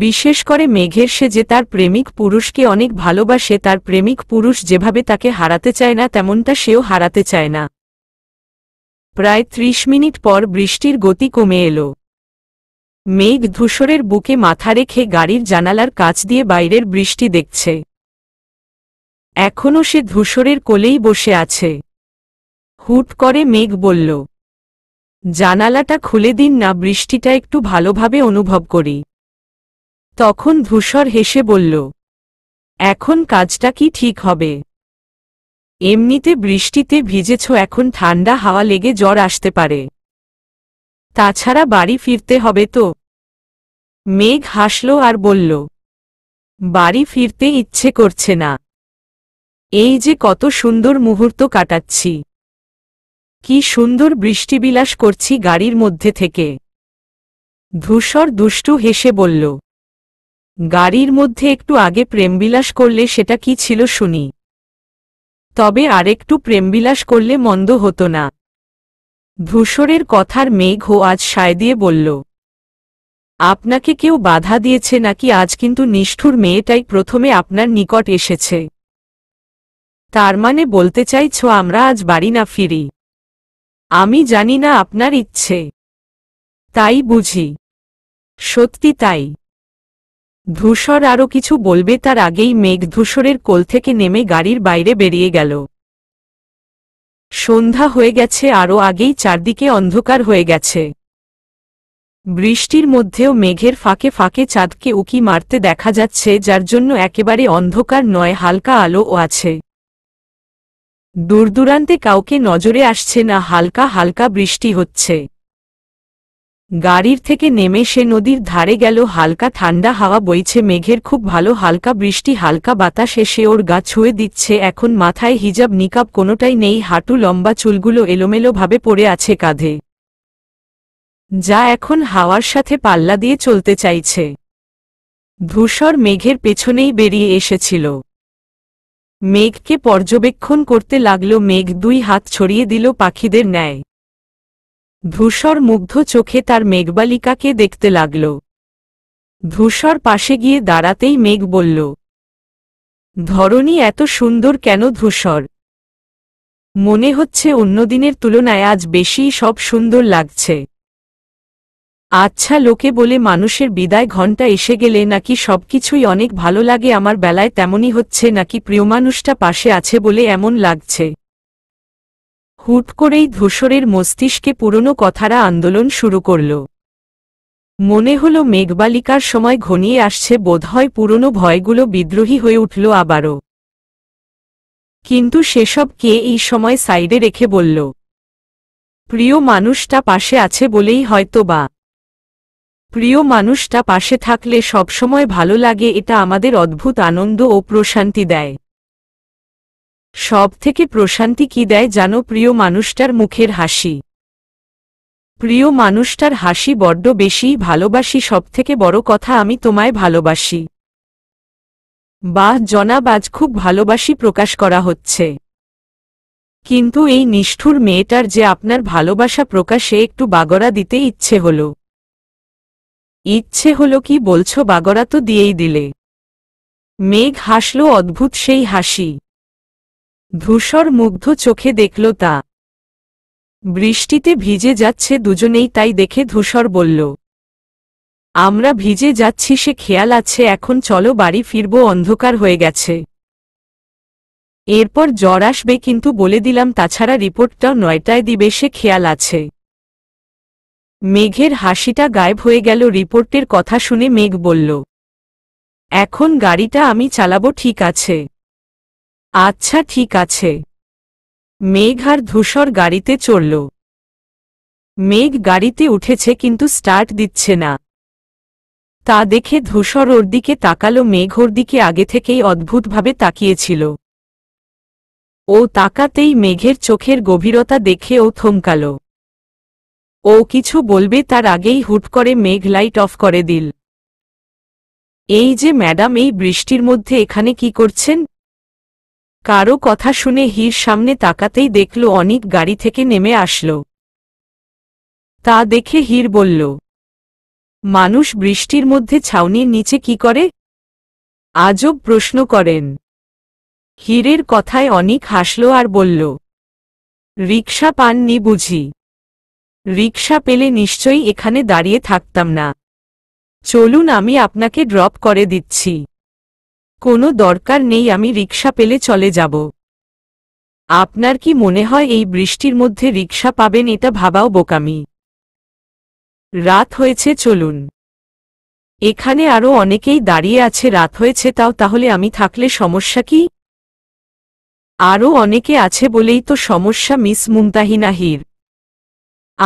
বিশেষ করে মেঘের সে যে তার প্রেমিক পুরুষকে অনেক ভালোবাসে তার প্রেমিক পুরুষ যেভাবে তাকে হারাতে চায় না তেমনটা সেও হারাতে চায় না প্রায় ত্রিশ মিনিট পর বৃষ্টির গতি কমে এলো মেঘ ধূসরের বুকে মাথা রেখে গাড়ির জানালার কাছ দিয়ে বাইরের বৃষ্টি দেখছে এখনও সে ধূসরের কোলেই বসে আছে হুট করে মেঘ বলল জানালাটা খুলে দিন না বৃষ্টিটা একটু ভালোভাবে অনুভব করি তখন ধূসর হেসে বলল এখন কাজটা কি ঠিক হবে এমনিতে বৃষ্টিতে ভিজেছ এখন ঠান্ডা হাওয়া লেগে জ্বর আসতে পারে তাছাড়া বাড়ি ফিরতে হবে তো মেঘ হাসল আর বলল বাড়ি ফিরতে ইচ্ছে করছে না এই যে কত সুন্দর মুহূর্ত কাটাচ্ছি কি সুন্দর বৃষ্টিবিলাস করছি গাড়ির মধ্যে থেকে ধূসর দুষ্টু হেসে বলল গাড়ির মধ্যে একটু আগে প্রেমবিলাস করলে সেটা কি ছিল শুনি তবে আরেকটু প্রেমবিলাস করলে মন্দ হতো না ধূসরের কথার মেঘ ও আজ সায় দিয়ে বলল আপনাকে কেউ বাধা দিয়েছে নাকি আজ কিন্তু নিষ্ঠুর মেয়েটাই প্রথমে আপনার নিকট এসেছে তার মানে বলতে চাইছ আমরা আজ বাড়ি না ফিরি আমি জানি না আপনার ইচ্ছে তাই বুঝি সত্যি তাই ধূসর আরও কিছু বলবে তার আগেই মেঘ ধূসরের কোল থেকে নেমে গাড়ির বাইরে বেরিয়ে গেল সন্ধ্যা হয়ে গেছে আরও আগেই চারদিকে অন্ধকার হয়ে গেছে বৃষ্টির মধ্যেও মেঘের ফাঁকে ফাঁকে চাঁদকে উকি মারতে দেখা যাচ্ছে যার জন্য একেবারে অন্ধকার নয় হালকা আলো ও আছে দূরদূরান্তে কাউকে নজরে আসছে না হালকা হালকা বৃষ্টি হচ্ছে গাড়ির থেকে নেমে সে নদীর ধারে গেল হালকা ঠান্ডা হাওয়া বইছে মেঘের খুব ভালো হালকা বৃষ্টি হালকা বাতাস এসে ওর গা ছুঁয়ে দিচ্ছে এখন মাথায় হিজাব নিকাব কোনোটাই নেই হাঁটু লম্বা চুলগুলো এলোমেলোভাবে পড়ে আছে কাঁধে যা এখন হাওয়ার সাথে পাল্লা দিয়ে চলতে চাইছে ধূসর মেঘের পেছনেই বেরিয়ে এসেছিল মেঘকে পর্যবেক্ষণ করতে লাগল মেঘ দুই হাত ছড়িয়ে দিল পাখিদের ন্যায় ধূসর মুগ্ধ চোখে তার মেঘবালিকাকে দেখতে লাগল ধূসর পাশে গিয়ে দাঁড়াতেই মেঘ বলল ধরণী এত সুন্দর কেন ধূসর মনে হচ্ছে অন্যদিনের তুলনায় আজ বেশি সব সুন্দর লাগছে আচ্ছা লোকে বলে মানুষের বিদায় ঘণ্টা এসে গেলে নাকি সবকিছুই অনেক ভালো লাগে আমার বেলায় তেমনই হচ্ছে নাকি প্রিয় মানুষটা পাশে আছে বলে এমন লাগছে হুট করেই ধূসরের মস্তিষ্কে পুরনো কথারা আন্দোলন শুরু করল মনে হল মেঘবালিকার সময় ঘনিয়ে আসছে বোধহয় পুরনো ভয়গুলো বিদ্রোহী হয়ে উঠল আবারও কিন্তু সেসব কে এই সময় সাইডে রেখে বলল প্রিয় মানুষটা পাশে আছে বলেই হয়তো বা প্রিয় মানুষটা পাশে থাকলে সবসময় ভালো লাগে এটা আমাদের অদ্ভুত আনন্দ ও প্রশান্তি দেয় সবথেকে প্রশান্তি কি দেয় জানো প্রিয় মানুষটার মুখের হাসি প্রিয় মানুষটার হাসি বড্ড বেশি ভালোবাসি সবথেকে বড় কথা আমি তোমায় ভালোবাসি বাহ জনাবাজ খুব ভালোবাসি প্রকাশ করা হচ্ছে কিন্তু এই নিষ্ঠুর মেয়েটার যে আপনার ভালোবাসা প্রকাশে একটু বাগড়া দিতে ইচ্ছে হল ইচ্ছে হল কি বলছ বাগড়া তো দিয়েই দিলে মেঘ হাসল অদ্ভুত সেই হাসি ধূসর মুগ্ধ চোখে দেখল তা বৃষ্টিতে ভিজে যাচ্ছে দুজনেই তাই দেখে ধূসর বলল আমরা ভিজে যাচ্ছি সে খেয়াল আছে এখন চলো বাড়ি ফিরব অন্ধকার হয়ে গেছে এরপর জ্বর আসবে কিন্তু বলে দিলাম তাছাড়া রিপোর্টটাও নয়টায় দিবে সে খেয়াল আছে মেঘের হাসিটা গায়েব হয়ে গেল রিপোর্টের কথা শুনে মেঘ বলল এখন গাড়িটা আমি চালাবো ঠিক আছে আচ্ছা ঠিক আছে মেঘ আর ধূসর গাড়িতে চড়ল মেঘ গাড়িতে উঠেছে কিন্তু স্টার্ট দিচ্ছে না তা দেখে ধূসর ওর দিকে তাকালো মেঘ ওর দিকে আগে থেকেই অদ্ভুতভাবে তাকিয়েছিল ও তাকাতেই মেঘের চোখের গভীরতা দেখে ও থমকাল ও কিছু বলবে তার আগেই হুট করে মেঘ লাইট অফ করে দিল এই যে ম্যাডাম এই বৃষ্টির মধ্যে এখানে কি করছেন কারো কথা শুনে হির সামনে তাকাতেই দেখল অনেক গাড়ি থেকে নেমে আসল তা দেখে হির বলল মানুষ বৃষ্টির মধ্যে ছাউনির নিচে কি করে আজব প্রশ্ন করেন হীরের কথায় অনেক হাসল আর বলল রিক্সা পাননি বুঝি রিক্সা পেলে নিশ্চয়ই এখানে দাঁড়িয়ে থাকতাম না চলুন আমি আপনাকে ড্রপ করে দিচ্ছি কোনো দরকার নেই আমি রিক্সা পেলে চলে যাব আপনার কি মনে হয় এই বৃষ্টির মধ্যে রিক্সা পাবেন এটা ভাবাও বোকামি রাত হয়েছে চলুন এখানে আরও অনেকেই দাঁড়িয়ে আছে রাত হয়েছে তাও তাহলে আমি থাকলে সমস্যা কি আরও অনেকে আছে বলেই তো সমস্যা মিস মুমতাহিনাহির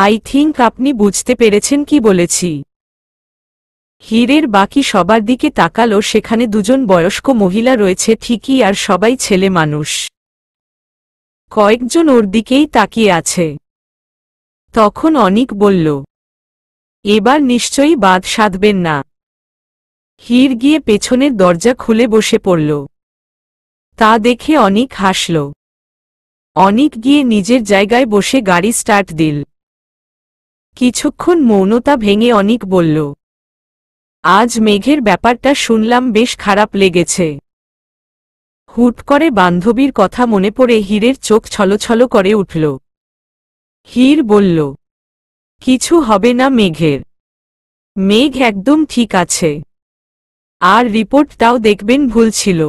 আই থিঙ্ক আপনি বুঝতে পেরেছেন কি বলেছি হীরের বাকি সবার দিকে তাকালো সেখানে দুজন বয়স্ক মহিলা রয়েছে ঠিকই আর সবাই ছেলে মানুষ কয়েকজন ওর দিকেই তাকিয়ে আছে তখন অনিক বলল এবার নিশ্চয়ই বাদ সাধবেন না হীর গিয়ে পেছনের দরজা খুলে বসে পড়ল তা দেখে অনিক হাসল অনিক গিয়ে নিজের জায়গায় বসে গাড়ি স্টার্ট দিল কিছুক্ষণ মৌনতা ভেঙে অনিক বলল আজ মেঘের ব্যাপারটা শুনলাম বেশ খারাপ লেগেছে হুট করে বান্ধবীর কথা মনে পড়ে হীরের চোখ ছলছল করে উঠল হীর বলল কিছু হবে না মেঘের মেঘ একদম ঠিক আছে আর রিপোর্টটাও দেখবেন ভুল ছিল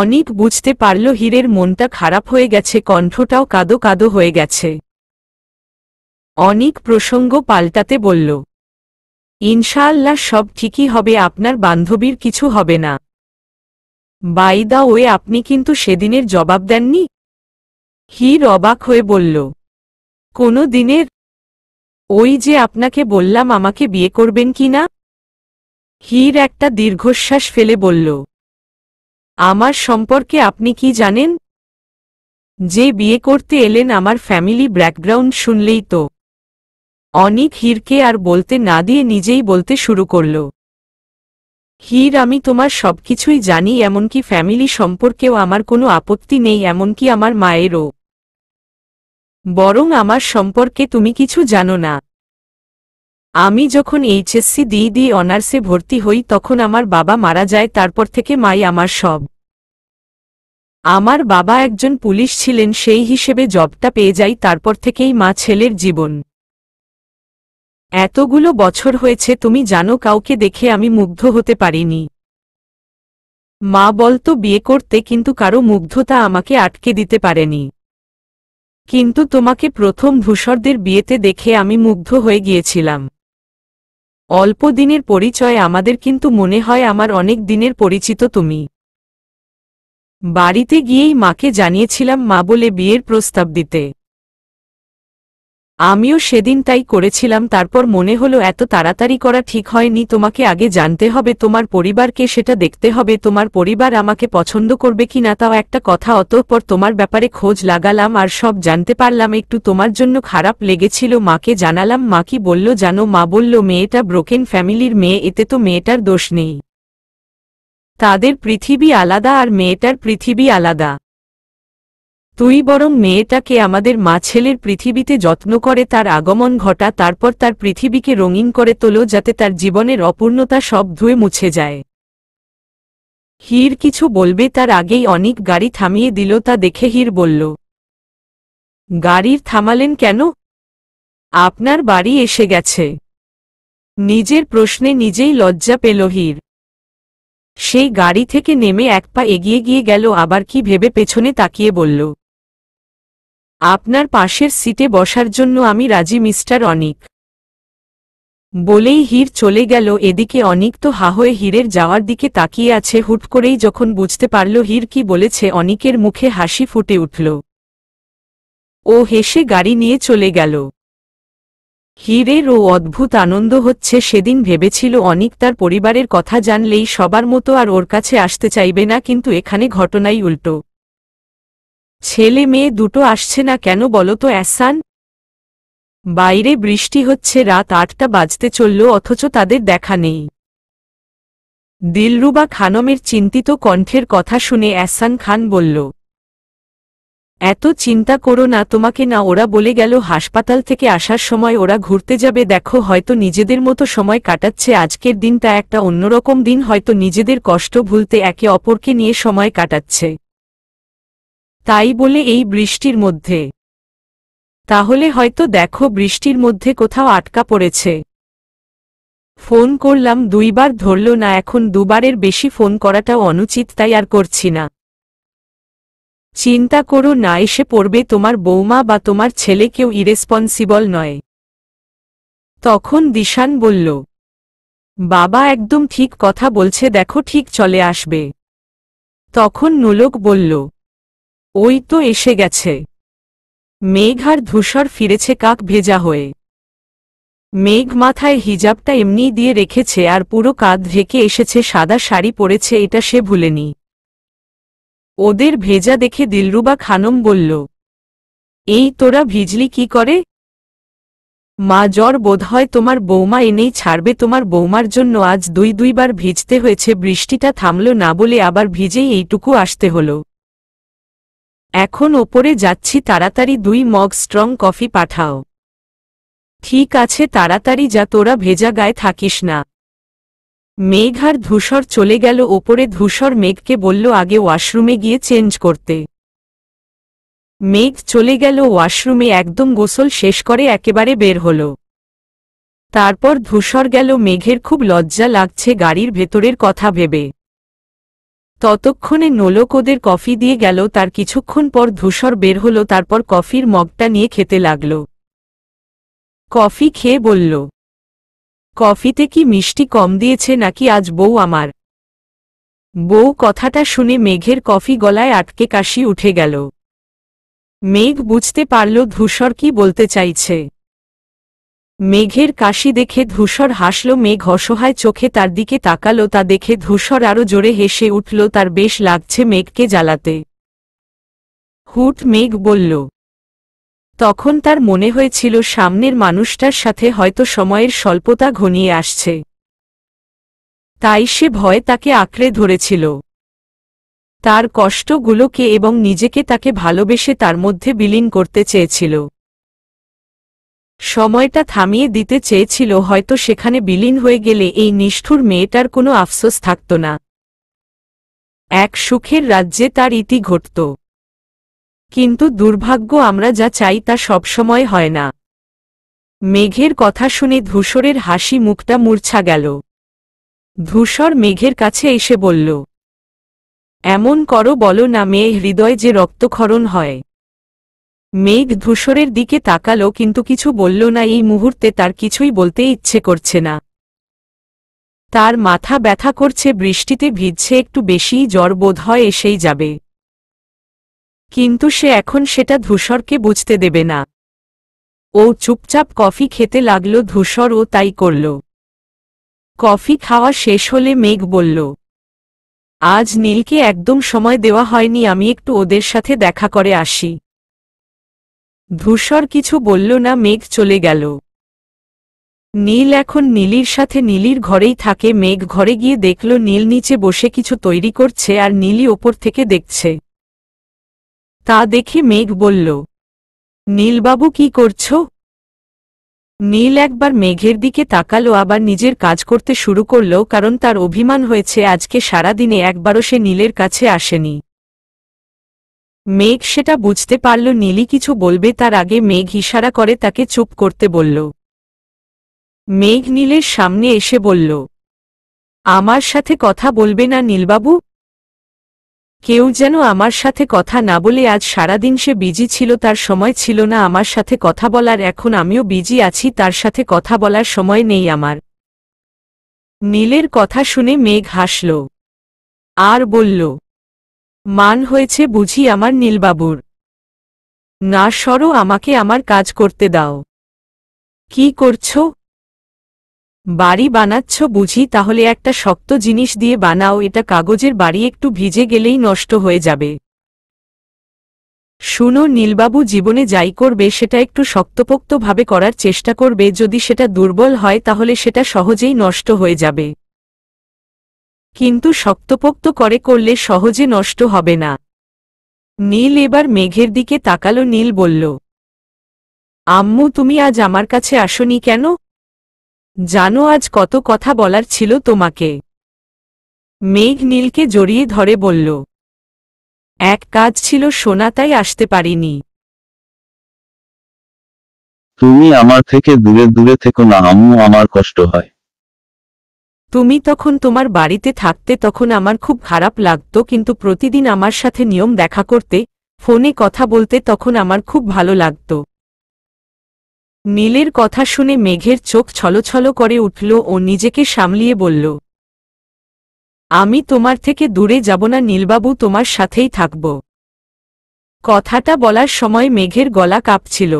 অনিক বুঝতে পারল হীরের মনটা খারাপ হয়ে গেছে কণ্ঠটাও কাদো কাদো হয়ে গেছে অনিক প্রসঙ্গ পাল্টাতে বলল ইনশাআল্লাহ সব ঠিকই হবে আপনার বান্ধবীর কিছু হবে না বাই দা ওয়ে আপনি কিন্তু সেদিনের জবাব দেননি হির অবাক হয়ে বলল কোনো দিনের ওই যে আপনাকে বললাম আমাকে বিয়ে করবেন কি না হির একটা দীর্ঘশ্বাস ফেলে বলল আমার সম্পর্কে আপনি কি জানেন যে বিয়ে করতে এলেন আমার ফ্যামিলি ব্যাকগ্রাউন্ড শুনলেই তো অনিক হীরকে আর বলতে না দিয়ে নিজেই বলতে শুরু করল হীর আমি তোমার সবকিছুই জানি এমনকি ফ্যামিলি সম্পর্কেও আমার কোনো আপত্তি নেই এমনকি আমার মায়েরও বরং আমার সম্পর্কে তুমি কিছু জানো না আমি যখন এইচএসসি দিই দিই অনার্সে ভর্তি হই তখন আমার বাবা মারা যায় তারপর থেকে মাই আমার সব আমার বাবা একজন পুলিশ ছিলেন সেই হিসেবে জবটা পেয়ে যাই তারপর থেকেই মা ছেলের জীবন এতগুলো বছর হয়েছে তুমি জানো কাউকে দেখে আমি মুগ্ধ হতে পারিনি মা বলতো বিয়ে করতে কিন্তু কারো মুগ্ধতা আমাকে আটকে দিতে পারেনি কিন্তু তোমাকে প্রথম ভূষরদের বিয়েতে দেখে আমি মুগ্ধ হয়ে গিয়েছিলাম অল্প দিনের পরিচয় আমাদের কিন্তু মনে হয় আমার অনেক দিনের পরিচিত তুমি বাড়িতে গিয়েই মাকে জানিয়েছিলাম মা বলে বিয়ের প্রস্তাব দিতে আমিও সেদিন তাই করেছিলাম তারপর মনে হলো এত তাড়াতাড়ি করা ঠিক হয়নি তোমাকে আগে জানতে হবে তোমার পরিবারকে সেটা দেখতে হবে তোমার পরিবার আমাকে পছন্দ করবে কি না তাও একটা কথা অতঃপর তোমার ব্যাপারে খোঁজ লাগালাম আর সব জানতে পারলাম একটু তোমার জন্য খারাপ লেগেছিল মাকে জানালাম মা কি বলল জানো মা বলল মেয়েটা ব্রোকেন ফ্যামিলির মেয়ে এতে তো মেয়েটার দোষ নেই তাদের পৃথিবী আলাদা আর মেয়েটার পৃথিবী আলাদা তুই বরং মেয়েটাকে আমাদের মা ছেলের পৃথিবীতে যত্ন করে তার আগমন ঘটা তারপর তার পৃথিবীকে রঙিন করে তোলো যাতে তার জীবনের অপূর্ণতা সব ধুয়ে মুছে যায় হির কিছু বলবে তার আগেই অনেক গাড়ি থামিয়ে দিল তা দেখে হির বলল গাড়ির থামালেন কেন আপনার বাড়ি এসে গেছে নিজের প্রশ্নে নিজেই লজ্জা পেল হির সেই গাড়ি থেকে নেমে এক পা এগিয়ে গিয়ে গেল আবার কি ভেবে পেছনে তাকিয়ে বলল আপনার পাশের সিটে বসার জন্য আমি রাজি মিস্টার অনিক বলেই হীর চলে গেল এদিকে অনিক তো হা হয়ে হীরের যাওয়ার দিকে তাকিয়ে আছে হুট করেই যখন বুঝতে পারল হীর কি বলেছে অনিকের মুখে হাসি ফুটে উঠল ও হেসে গাড়ি নিয়ে চলে গেল হীরের ও অদ্ভুত আনন্দ হচ্ছে সেদিন ভেবেছিল অনিক তার পরিবারের কথা জানলেই সবার মতো আর ওর কাছে আসতে চাইবে না কিন্তু এখানে ঘটনাই উল্টো ছেলে মেয়ে দুটো আসছে না কেন বলো তো অ্যাসান বাইরে বৃষ্টি হচ্ছে রাত আটটা বাজতে চলল অথচ তাদের দেখা নেই দিলরুবা খানমের চিন্তিত কণ্ঠের কথা শুনে অ্যাসান খান বলল এত চিন্তা করো না তোমাকে না ওরা বলে গেল হাসপাতাল থেকে আসার সময় ওরা ঘুরতে যাবে দেখো হয়তো নিজেদের মতো সময় কাটাচ্ছে আজকের দিনটা একটা অন্যরকম দিন হয়তো নিজেদের কষ্ট ভুলতে একে অপরকে নিয়ে সময় কাটাচ্ছে তাই বলে এই বৃষ্টির মধ্যে তাহলে হয়তো দেখো বৃষ্টির মধ্যে কোথাও আটকা পড়েছে ফোন করলাম দুইবার ধরল না এখন দুবারের বেশি ফোন করাটাও অনুচিত তাই আর করছি না চিন্তা করো না এসে পড়বে তোমার বৌমা বা তোমার ছেলে কেউ ইরেসপন্সিবল নয় তখন দিশান বলল বাবা একদম ঠিক কথা বলছে দেখো ঠিক চলে আসবে তখন নোলক বলল ওই তো এসে গেছে মেঘ আর ধূসর ফিরেছে কাক ভেজা হয়ে মেঘ মাথায় হিজাবটা এমনি দিয়ে রেখেছে আর পুরো কাঁধ ঢেকে এসেছে সাদা শাড়ি পরেছে এটা সে ভুলেনি ওদের ভেজা দেখে দিলরুবা খানম বলল এই তোরা ভিজলি কি করে মা জ্বর বোধ হয় তোমার বৌমা এনেই ছাড়বে তোমার বৌমার জন্য আজ দুই দুইবার ভিজতে হয়েছে বৃষ্টিটা থামল না বলে আবার ভিজেই এইটুকু আসতে হলো এখন ওপরে যাচ্ছি তাড়াতাড়ি দুই মগ স্ট্রং কফি পাঠাও ঠিক আছে তাড়াতাড়ি যা তোরা ভেজা গায়ে থাকিস না মেঘ আর ধূসর চলে গেল ওপরে ধূসর মেঘকে বলল আগে ওয়াশরুমে গিয়ে চেঞ্জ করতে মেঘ চলে গেল ওয়াশরুমে একদম গোসল শেষ করে একেবারে বের হল তারপর ধূসর গেল মেঘের খুব লজ্জা লাগছে গাড়ির ভেতরের কথা ভেবে ততক্ষণে নোলক ওদের কফি দিয়ে গেল তার কিছুক্ষণ পর ধূসর বের হল তারপর কফির মগটা নিয়ে খেতে লাগল কফি খেয়ে বলল কফিতে কি মিষ্টি কম দিয়েছে নাকি আজ বউ আমার বউ কথাটা শুনে মেঘের কফি গলায় আটকে কাশি উঠে গেল মেঘ বুঝতে পারল ধূসর কি বলতে চাইছে মেঘের কাশি দেখে ধূসর হাসল মেঘ অসহায় চোখে তার দিকে তাকালো তা দেখে ধূসর আরো জোরে হেসে উঠল তার বেশ লাগছে মেঘকে জ্বালাতে হুট মেঘ বলল তখন তার মনে হয়েছিল সামনের মানুষটার সাথে হয়তো সময়ের স্বল্পতা ঘনিয়ে আসছে তাই সে ভয়ে তাকে আঁকড়ে ধরেছিল তার কষ্টগুলোকে এবং নিজেকে তাকে ভালোবেসে তার মধ্যে বিলীন করতে চেয়েছিল সময়টা থামিয়ে দিতে চেয়েছিল হয়তো সেখানে বিলীন হয়ে গেলে এই নিষ্ঠুর মেয়েটার কোনো আফসোস থাকত না এক সুখের রাজ্যে তার ইতি ঘটত কিন্তু দুর্ভাগ্য আমরা যা চাই তা সবসময় হয় না মেঘের কথা শুনে ধূসরের হাসি মুখটা মূর্ছা গেল ধূসর মেঘের কাছে এসে বলল এমন করো বলো না মেয়ে হৃদয় যে রক্তক্ষরণ হয় মেঘ ধূসরের দিকে তাকালো কিন্তু কিছু বলল না এই মুহূর্তে তার কিছুই বলতে ইচ্ছে করছে না তার মাথা ব্যথা করছে বৃষ্টিতে ভিজছে একটু বেশি জ্বর বোধ হয় এসেই যাবে কিন্তু সে এখন সেটা ধূসরকে বুঝতে দেবে না ও চুপচাপ কফি খেতে লাগল ধূসর ও তাই করল কফি খাওয়া শেষ হলে মেঘ বলল আজ নীলকে একদম সময় দেওয়া হয়নি আমি একটু ওদের সাথে দেখা করে আসি ধূসর কিছু বলল না মেঘ চলে গেল নীল এখন নীলির সাথে নীলির ঘরেই থাকে মেঘ ঘরে গিয়ে দেখল নীল নিচে বসে কিছু তৈরি করছে আর নীলি ওপর থেকে দেখছে তা দেখে মেঘ বলল নীলবাবু কি করছ নীল একবার মেঘের দিকে তাকালো আবার নিজের কাজ করতে শুরু করল কারণ তার অভিমান হয়েছে আজকে সারাদিনে একবারও সে নীলের কাছে আসেনি মেঘ সেটা বুঝতে পারল নীলি কিছু বলবে তার আগে মেঘ ইশারা করে তাকে চুপ করতে বলল মেঘ নীলের সামনে এসে বলল আমার সাথে কথা বলবে না নীলবাবু কেউ যেন আমার সাথে কথা না বলে আজ সারাদিন সে বিজি ছিল তার সময় ছিল না আমার সাথে কথা বলার এখন আমিও বিজি আছি তার সাথে কথা বলার সময় নেই আমার নীলের কথা শুনে মেঘ হাসল আর বলল মান হয়েছে বুঝি আমার নীলবাবুর না সরো আমাকে আমার কাজ করতে দাও কি করছো বাড়ি বানাচ্ছ বুঝি তাহলে একটা শক্ত জিনিস দিয়ে বানাও এটা কাগজের বাড়ি একটু ভিজে গেলেই নষ্ট হয়ে যাবে শুনো নীলবাবু জীবনে যাই করবে সেটা একটু শক্তপোক্তভাবে করার চেষ্টা করবে যদি সেটা দুর্বল হয় তাহলে সেটা সহজেই নষ্ট হয়ে যাবে কিন্তু শক্তপোক্ত করে করলে সহজে নষ্ট হবে না নীল এবার মেঘের দিকে তাকালো নীল বলল আম্মু তুমি আজ আমার কাছে আসনি কেন জানো আজ কত কথা বলার ছিল তোমাকে মেঘ নীলকে জড়িয়ে ধরে বলল এক কাজ ছিল সোনা তাই আসতে পারিনি তুমি আমার থেকে দূরে দূরে থেকো না আম্মু আমার কষ্ট হয় তুমি তখন তোমার বাড়িতে থাকতে তখন আমার খুব খারাপ লাগত কিন্তু প্রতিদিন আমার সাথে নিয়ম দেখা করতে ফোনে কথা বলতে তখন আমার খুব ভালো লাগত নীলের কথা শুনে মেঘের চোখ ছলছল করে উঠল ও নিজেকে সামলিয়ে বলল আমি তোমার থেকে দূরে যাব না নীলবাবু তোমার সাথেই থাকব কথাটা বলার সময় মেঘের গলা কাঁপছিল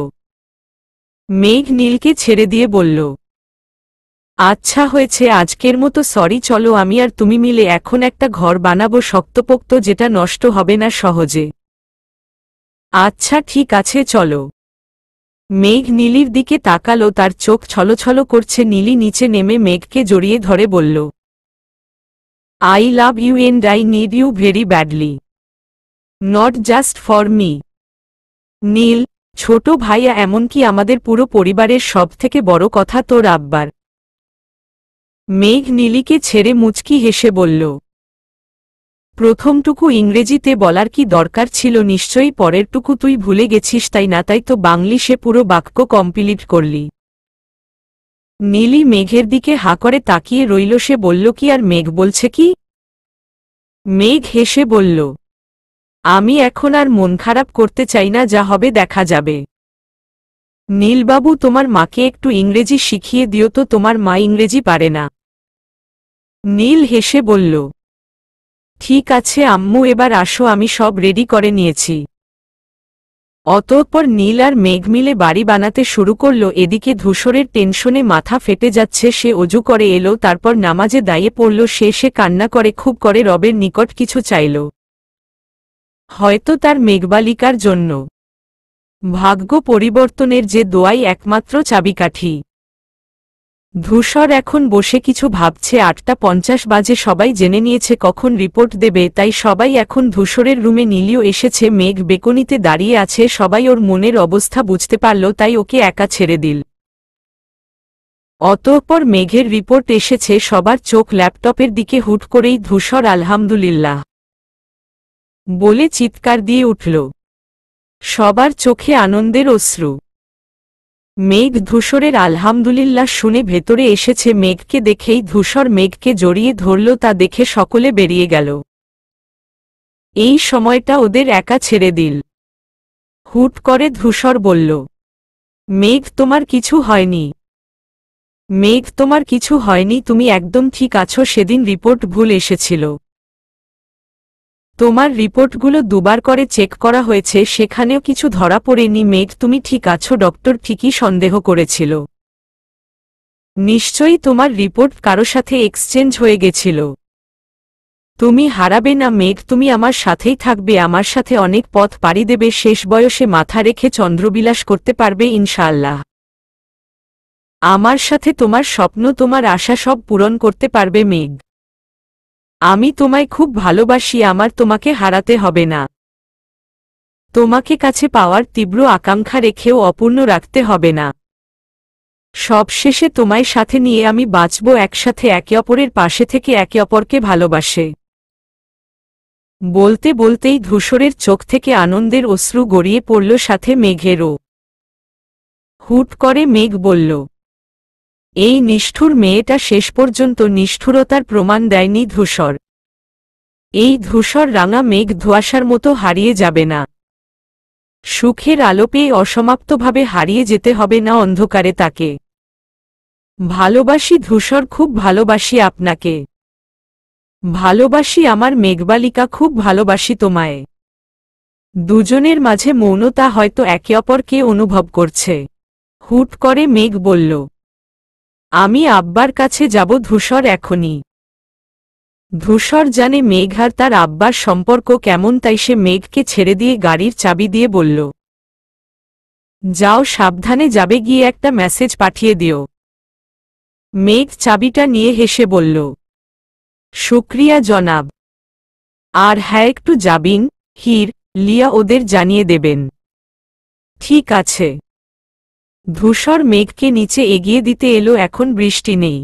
মেঘ নীলকে ছেড়ে দিয়ে বলল আচ্ছা হয়েছে আজকের মতো সরি চলো আমি আর তুমি মিলে এখন একটা ঘর বানাবো শক্তপোক্ত যেটা নষ্ট হবে না সহজে আচ্ছা ঠিক আছে চলো মেঘ নীলির দিকে তাকালো তার চোখ ছলছল করছে নীলি নিচে নেমে মেঘকে জড়িয়ে ধরে বলল I love you and I need you very badly not just for me Neel ছোট ভাইয়া এমনকি আমাদের পুরো পরিবারের সব থেকে বড় কথা তোর আব্বার মেঘ নীলিকে ছেড়ে মুচকি হেসে বলল প্রথমটুকু ইংরেজিতে বলার কি দরকার ছিল নিশ্চয়ই পরেরটুকু তুই ভুলে গেছিস তাই না তাই তো বাংলিশে পুরো বাক্য কমপ্লিট করলি নীলি মেঘের দিকে হা করে তাকিয়ে রইল সে বলল কি আর মেঘ বলছে কি মেঘ হেসে বলল আমি এখন আর মন খারাপ করতে চাই না যা হবে দেখা যাবে নীলবাবু তোমার মাকে একটু ইংরেজি শিখিয়ে দিও তো তোমার মা ইংরেজি পারে না নীল হেসে বলল ঠিক আছে আম্মু এবার আসো আমি সব রেডি করে নিয়েছি অতঃপর নীল আর মেঘ মিলে বাড়ি বানাতে শুরু করল এদিকে ধূসরের টেনশনে মাথা ফেটে যাচ্ছে সে অজু করে এলো তারপর নামাজে দাঁড়িয়ে পড়ল সে সে কান্না করে খুব করে রবের নিকট কিছু চাইল হয়তো তার মেঘবালিকার জন্য ভাগ্য পরিবর্তনের যে দোয়াই একমাত্র চাবিকাঠি ধূসর এখন বসে কিছু ভাবছে আটটা পঞ্চাশ বাজে সবাই জেনে নিয়েছে কখন রিপোর্ট দেবে তাই সবাই এখন ধূসরের রুমে নীলিও এসেছে মেঘ বেকনিতে দাঁড়িয়ে আছে সবাই ওর মনের অবস্থা বুঝতে পারল তাই ওকে একা ছেড়ে দিল অতঃপর মেঘের রিপোর্ট এসেছে সবার চোখ ল্যাপটপের দিকে হুট করেই ধূসর আলহামদুলিল্লাহ বলে চিৎকার দিয়ে উঠল সবার চোখে আনন্দের অশ্রু মেঘ ধূসরের আলহামদুলিল্লাহ শুনে ভেতরে এসেছে মেঘকে দেখেই ধূসর মেঘকে জড়িয়ে ধরল তা দেখে সকলে বেরিয়ে গেল এই সময়টা ওদের একা ছেড়ে দিল হুট করে ধূসর বলল মেঘ তোমার কিছু হয়নি মেঘ তোমার কিছু হয়নি তুমি একদম ঠিক আছো সেদিন রিপোর্ট ভুল এসেছিল তোমার রিপোর্টগুলো দুবার করে চেক করা হয়েছে সেখানেও কিছু ধরা পড়েনি মেঘ তুমি ঠিক আছো ডক্টর ঠিকই সন্দেহ করেছিল নিশ্চয়ই তোমার রিপোর্ট কারো সাথে এক্সচেঞ্জ হয়ে গেছিল তুমি হারাবে না মেঘ তুমি আমার সাথেই থাকবে আমার সাথে অনেক পথ পাড়ি দেবে শেষ বয়সে মাথা রেখে চন্দ্রবিলাস করতে পারবে ইনশাআল্লাহ আমার সাথে তোমার স্বপ্ন তোমার আশা সব পূরণ করতে পারবে মেঘ আমি তোমায় খুব ভালোবাসি আমার তোমাকে হারাতে হবে না তোমাকে কাছে পাওয়ার তীব্র আকাঙ্ক্ষা রেখেও অপূর্ণ রাখতে হবে না সবশেষে তোমায় সাথে নিয়ে আমি বাঁচব একসাথে একে অপরের পাশে থেকে একে অপরকে ভালোবাসে বলতে বলতেই ধূসরের চোখ থেকে আনন্দের অশ্রু গড়িয়ে পড়ল সাথে মেঘেরও হুট করে মেঘ বলল এই নিষ্ঠুর মেয়েটা শেষ পর্যন্ত নিষ্ঠুরতার প্রমাণ দেয়নি ধূসর এই ধূসর রাঙা মেঘ ধোয়াশার মতো হারিয়ে যাবে না সুখের আলো পেয়ে অসমাপ্তভাবে হারিয়ে যেতে হবে না অন্ধকারে তাকে ভালোবাসি ধূসর খুব ভালোবাসি আপনাকে ভালোবাসি আমার মেঘবালিকা খুব ভালোবাসি তোমায় দুজনের মাঝে মৌনতা হয়তো একে অপরকে অনুভব করছে হুট করে মেঘ বলল আমি আব্বার কাছে যাব ধূসর এখনই ধূসর জানে মেঘ আর তার আব্বার সম্পর্ক কেমন তাই সে মেঘকে ছেড়ে দিয়ে গাড়ির চাবি দিয়ে বলল যাও সাবধানে যাবে গিয়ে একটা মেসেজ পাঠিয়ে দিও মেঘ চাবিটা নিয়ে হেসে বলল শুক্রিয়া জনাব আর হ্যাঁ একটু যাবিন হির লিয়া ওদের জানিয়ে দেবেন ঠিক আছে ধূসর মেঘকে নিচে এগিয়ে দিতে এলো এখন বৃষ্টি নেই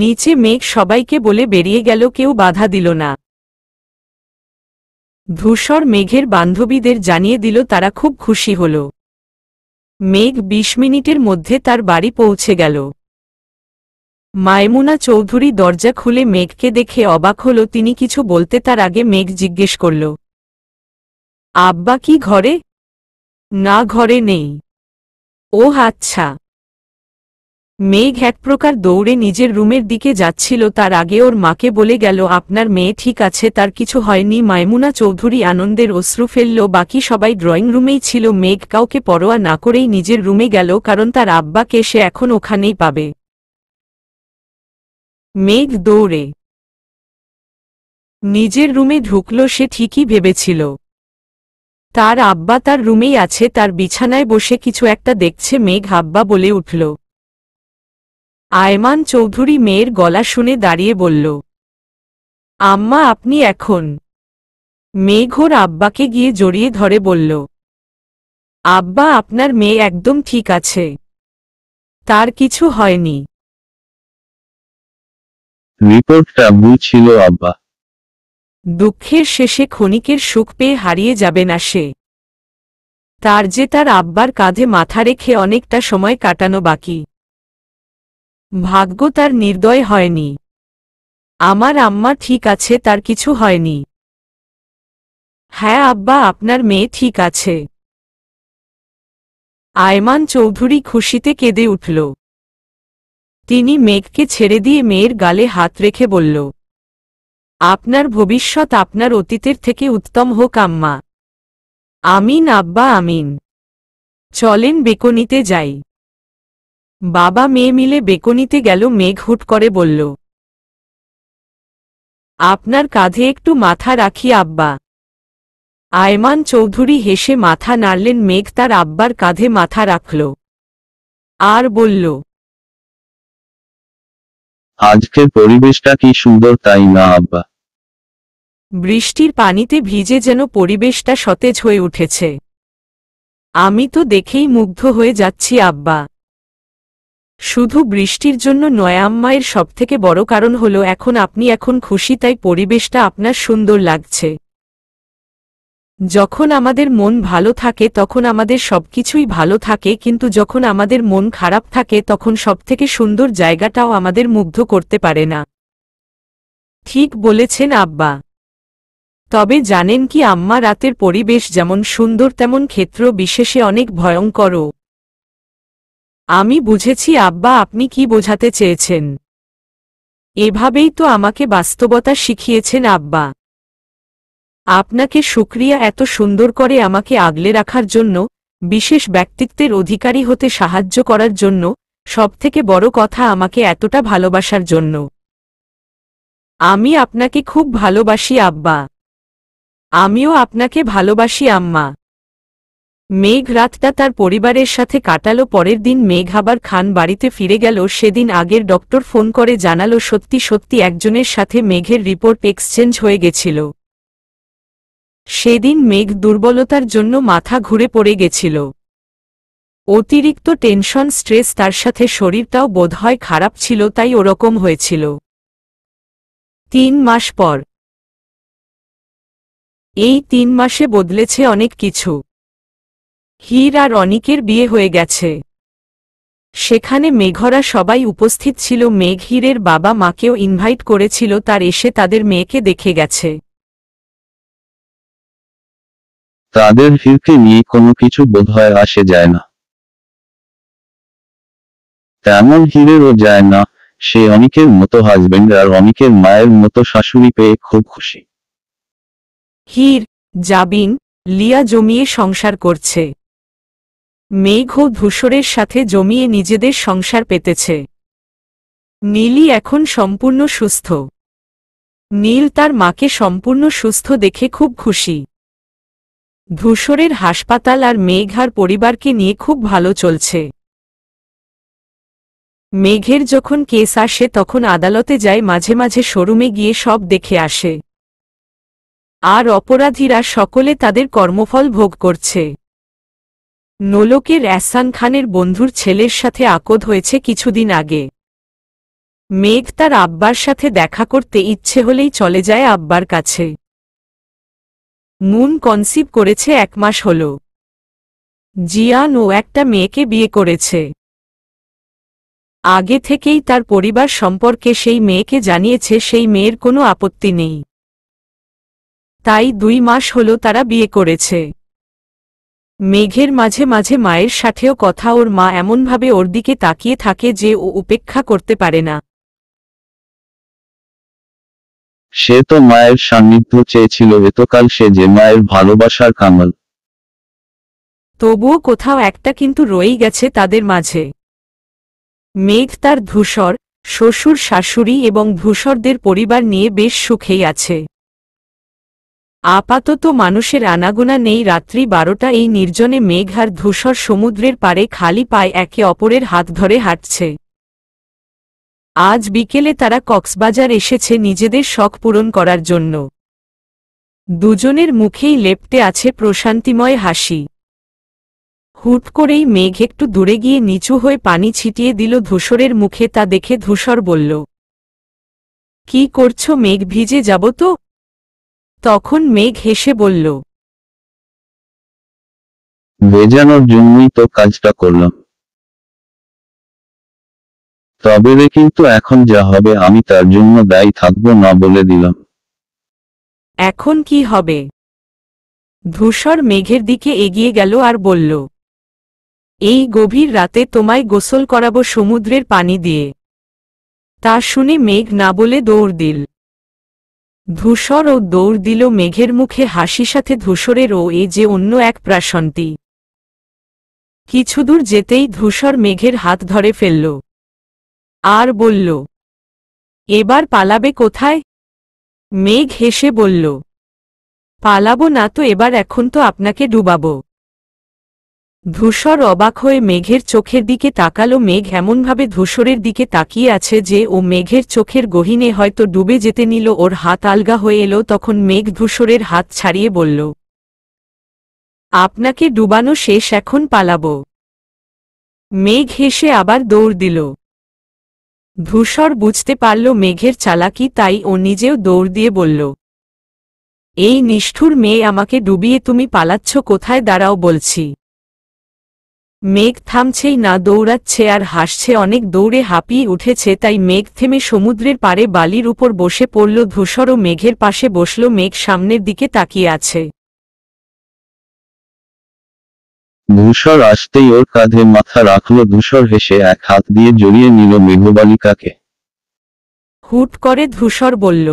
নিচে মেঘ সবাইকে বলে বেরিয়ে গেল কেউ বাধা দিল না ধূসর মেঘের বান্ধবীদের জানিয়ে দিল তারা খুব খুশি হল মেঘ বিশ মিনিটের মধ্যে তার বাড়ি পৌঁছে গেল মায়মুনা চৌধুরী দরজা খুলে মেঘকে দেখে অবাক হল তিনি কিছু বলতে তার আগে মেঘ জিজ্ঞেস করল আব্বা কি ঘরে না ঘরে নেই ও আচ্ছা মেঘ এক প্রকার দৌড়ে নিজের রুমের দিকে যাচ্ছিল তার আগে ওর মাকে বলে গেল আপনার মেয়ে ঠিক আছে তার কিছু হয়নি মায়মুনা চৌধুরী আনন্দের অশ্রু ফেলল বাকি সবাই ড্রয়িং রুমেই ছিল মেঘ কাউকে পরোয়া না করেই নিজের রুমে গেল কারণ তার আব্বাকে সে এখন ওখানেই পাবে মেঘ দৌড়ে নিজের রুমে ঢুকল সে ঠিকই ভেবেছিল তার আব্বা তার রুমেই আছে তার বিছানায় বসে কিছু একটা দেখছে মেঘ আব্বা বলে উঠল আয়মান চৌধুরী মেয়ের গলা শুনে দাঁড়িয়ে বলল আম্মা আপনি এখন মেঘোর আব্বাকে গিয়ে জড়িয়ে ধরে বলল আব্বা আপনার মেয়ে একদম ঠিক আছে তার কিছু হয়নি রিপোর্টটা ভুল ছিল আব্বা দুঃখের শেষে ক্ষণিকের সুখ পেয়ে হারিয়ে যাবে না সে তার যে তার আব্বার কাঁধে মাথা রেখে অনেকটা সময় কাটানো বাকি ভাগ্য তার নির্দয় হয়নি আমার আম্মা ঠিক আছে তার কিছু হয়নি হ্যাঁ আব্বা আপনার মেয়ে ঠিক আছে আয়মান চৌধুরী খুশিতে কেঁদে উঠল তিনি মেঘকে ছেড়ে দিয়ে মেয়ের গালে হাত রেখে বলল আপনার ভবিষ্যৎ আপনার অতীতের থেকে উত্তম হোক আম্মা আমিন আব্বা আমিন চলেন বেকনিতে যাই বাবা মেয়ে মিলে বেকনিতে গেল মেঘ হুট করে বলল আপনার কাঁধে একটু মাথা রাখি আব্বা আয়মান চৌধুরী হেসে মাথা নাড়লেন মেঘ তার আব্বার কাঁধে মাথা রাখল আর বলল আজকের পরিবেশটা কি সুন্দর তাই না আব্বা বৃষ্টির পানিতে ভিজে যেন পরিবেশটা সতেজ হয়ে উঠেছে আমি তো দেখেই মুগ্ধ হয়ে যাচ্ছি আব্বা শুধু বৃষ্টির জন্য নয়াম্মায়ের সবথেকে বড় কারণ হলো এখন আপনি এখন খুশি তাই পরিবেশটা আপনার সুন্দর লাগছে যখন আমাদের মন ভালো থাকে তখন আমাদের সবকিছুই ভালো থাকে কিন্তু যখন আমাদের মন খারাপ থাকে তখন সবথেকে সুন্দর জায়গাটাও আমাদের মুগ্ধ করতে পারে না ঠিক বলেছেন আব্বা তবে জানেন কি আম্মা রাতের পরিবেশ যেমন সুন্দর তেমন ক্ষেত্র বিশেষে অনেক ভয়ঙ্কর আমি বুঝেছি আব্বা আপনি কি বোঝাতে চেয়েছেন এভাবেই তো আমাকে বাস্তবতা শিখিয়েছেন আব্বা আপনাকে শুক্রিয়া এত সুন্দর করে আমাকে আগলে রাখার জন্য বিশেষ ব্যক্তিত্বের অধিকারী হতে সাহায্য করার জন্য সবথেকে বড় কথা আমাকে এতটা ভালোবাসার জন্য আমি আপনাকে খুব ভালোবাসি আব্বা আমিও আপনাকে ভালোবাসি আম্মা মেঘ রাতটা তার পরিবারের সাথে কাটালো পরের দিন মেঘ আবার খান বাড়িতে ফিরে গেল সেদিন আগের ডক্টর ফোন করে জানালো সত্যি সত্যি একজনের সাথে মেঘের রিপোর্ট এক্সচেঞ্জ হয়ে গেছিল সেদিন মেঘ দুর্বলতার জন্য মাথা ঘুরে পড়ে গেছিল অতিরিক্ত টেনশন স্ট্রেস তার সাথে শরীরটাও বোধহয় খারাপ ছিল তাই ওরকম হয়েছিল তিন মাস পর এই তিন মাসে বদলেছে অনেক কিছু হির আর অনিকের বিয়ে হয়ে গেছে সেখানে মেঘরা সবাই উপস্থিত ছিল মেঘ হীরের বাবা মাকেও ইনভাইট করেছিল তার এসে তাদের মেয়েকে দেখে গেছে তাদের ফিরকে নিয়ে কোনো কিছু বোধহয় আসে যায় না তেমন হিরেরও যায় না সে অনেকের মতো হাজবেন্ড আর অনেকের মায়ের মতো শাশুড়ি পেয়ে খুব খুশি হীর জাবিন লিয়া জমিয়ে সংসার করছে মেঘ ও ধূসরের সাথে জমিয়ে নিজেদের সংসার পেতেছে নীলি এখন সম্পূর্ণ সুস্থ নীল তার মাকে সম্পূর্ণ সুস্থ দেখে খুব খুশি ধূসরের হাসপাতাল আর মেঘার পরিবারকে নিয়ে খুব ভালো চলছে মেঘের যখন কেস আসে তখন আদালতে যায় মাঝে মাঝে শোরুমে গিয়ে সব দেখে আসে আর অপরাধীরা সকলে তাদের কর্মফল ভোগ করছে নোলকের অ্যাসান খানের বন্ধুর ছেলের সাথে আকদ হয়েছে কিছুদিন আগে মেঘ তার আব্বার সাথে দেখা করতে ইচ্ছে হলেই চলে যায় আব্বার কাছে মুন কনসিভ করেছে এক মাস হল জিয়ান ও একটা মেয়েকে বিয়ে করেছে আগে থেকেই তার পরিবার সম্পর্কে সেই মেয়েকে জানিয়েছে সেই মেয়ের কোনো আপত্তি নেই তাই দুই মাস হল তারা বিয়ে করেছে মেঘের মাঝে মাঝে মায়ের সাথেও কথা ওর মা এমনভাবে ওর দিকে তাকিয়ে থাকে যে ও উপেক্ষা করতে পারে না সে তো মায়ের সান্নিধ্য চেয়েছিল এতকাল সে যে মায়ের ভালোবাসার কামাল তবুও কোথাও একটা কিন্তু রয়েই গেছে তাদের মাঝে মেঘ তার ধূসর শ্বশুর শাশুড়ি এবং ধূসরদের পরিবার নিয়ে বেশ সুখেই আছে আপাতত মানুষের আনাগোনা নেই রাত্রি বারোটা এই নির্জনে মেঘ আর ধূসর সমুদ্রের পারে খালি পায়ে একে অপরের হাত ধরে হাঁটছে আজ বিকেলে তারা কক্সবাজার এসেছে নিজেদের শখ পূরণ করার জন্য দুজনের মুখেই লেপটে আছে প্রশান্তিময় হাসি হুট করেই মেঘ একটু দূরে গিয়ে নিচু হয়ে পানি ছিটিয়ে দিল ধূসরের মুখে তা দেখে ধূসর বলল কি করছো মেঘ ভিজে যাব তো তখন মেঘ হেসে বলল ভেজানোর জন্যই তো কাজটা করলাম তবে রে কিন্তু এখন যা হবে আমি তার জন্য দায়ী থাকব না বলে দিলাম এখন কি হবে ধূসর মেঘের দিকে এগিয়ে গেল আর বলল এই গভীর রাতে তোমায় গোসল করাবো সমুদ্রের পানি দিয়ে তা শুনে মেঘ না বলে দৌড় দিল ধূসর ও দৌড় দিল মেঘের মুখে হাসি সাথে ধূসরেরও এ যে অন্য এক প্রাসন্তি কিছুদূর যেতেই ধূসর মেঘের হাত ধরে ফেলল আর বলল এবার পালাবে কোথায় মেঘ হেসে বলল পালাবো না তো এবার এখন তো আপনাকে ডুবাব ধূসর অবাক হয়ে মেঘের চোখের দিকে তাকালো মেঘ এমনভাবে ধূসরের দিকে তাকিয়ে আছে যে ও মেঘের চোখের গহিনে হয়তো ডুবে যেতে নিল ওর হাত আলগা হয়ে এলো তখন মেঘ ধূসরের হাত ছাড়িয়ে বলল আপনাকে ডুবানো শেষ এখন পালাবো মেঘ হেসে আবার দৌড় দিল ধূসর বুঝতে পারল মেঘের চালাকি তাই ও নিজেও দৌড় দিয়ে বলল এই নিষ্ঠুর মেয়ে আমাকে ডুবিয়ে তুমি পালাচ্ছ কোথায় দাঁড়াও বলছি মেঘ থামছেই না দৌড়াচ্ছে আর হাসছে অনেক দৌড়ে হাঁপিয়ে উঠেছে তাই মেঘ থেমে সমুদ্রের পারে বালির উপর বসে পড়ল ধূসর ও মেঘের পাশে বসল মেঘ সামনের দিকে তাকিয়ে আছে ধূসর আসতেই ওর কাঁধে মাথা রাখল ধূসর হেসে এক হাত দিয়ে জড়িয়ে নিল মেঘবালিকাকে হুট করে ধূসর বলল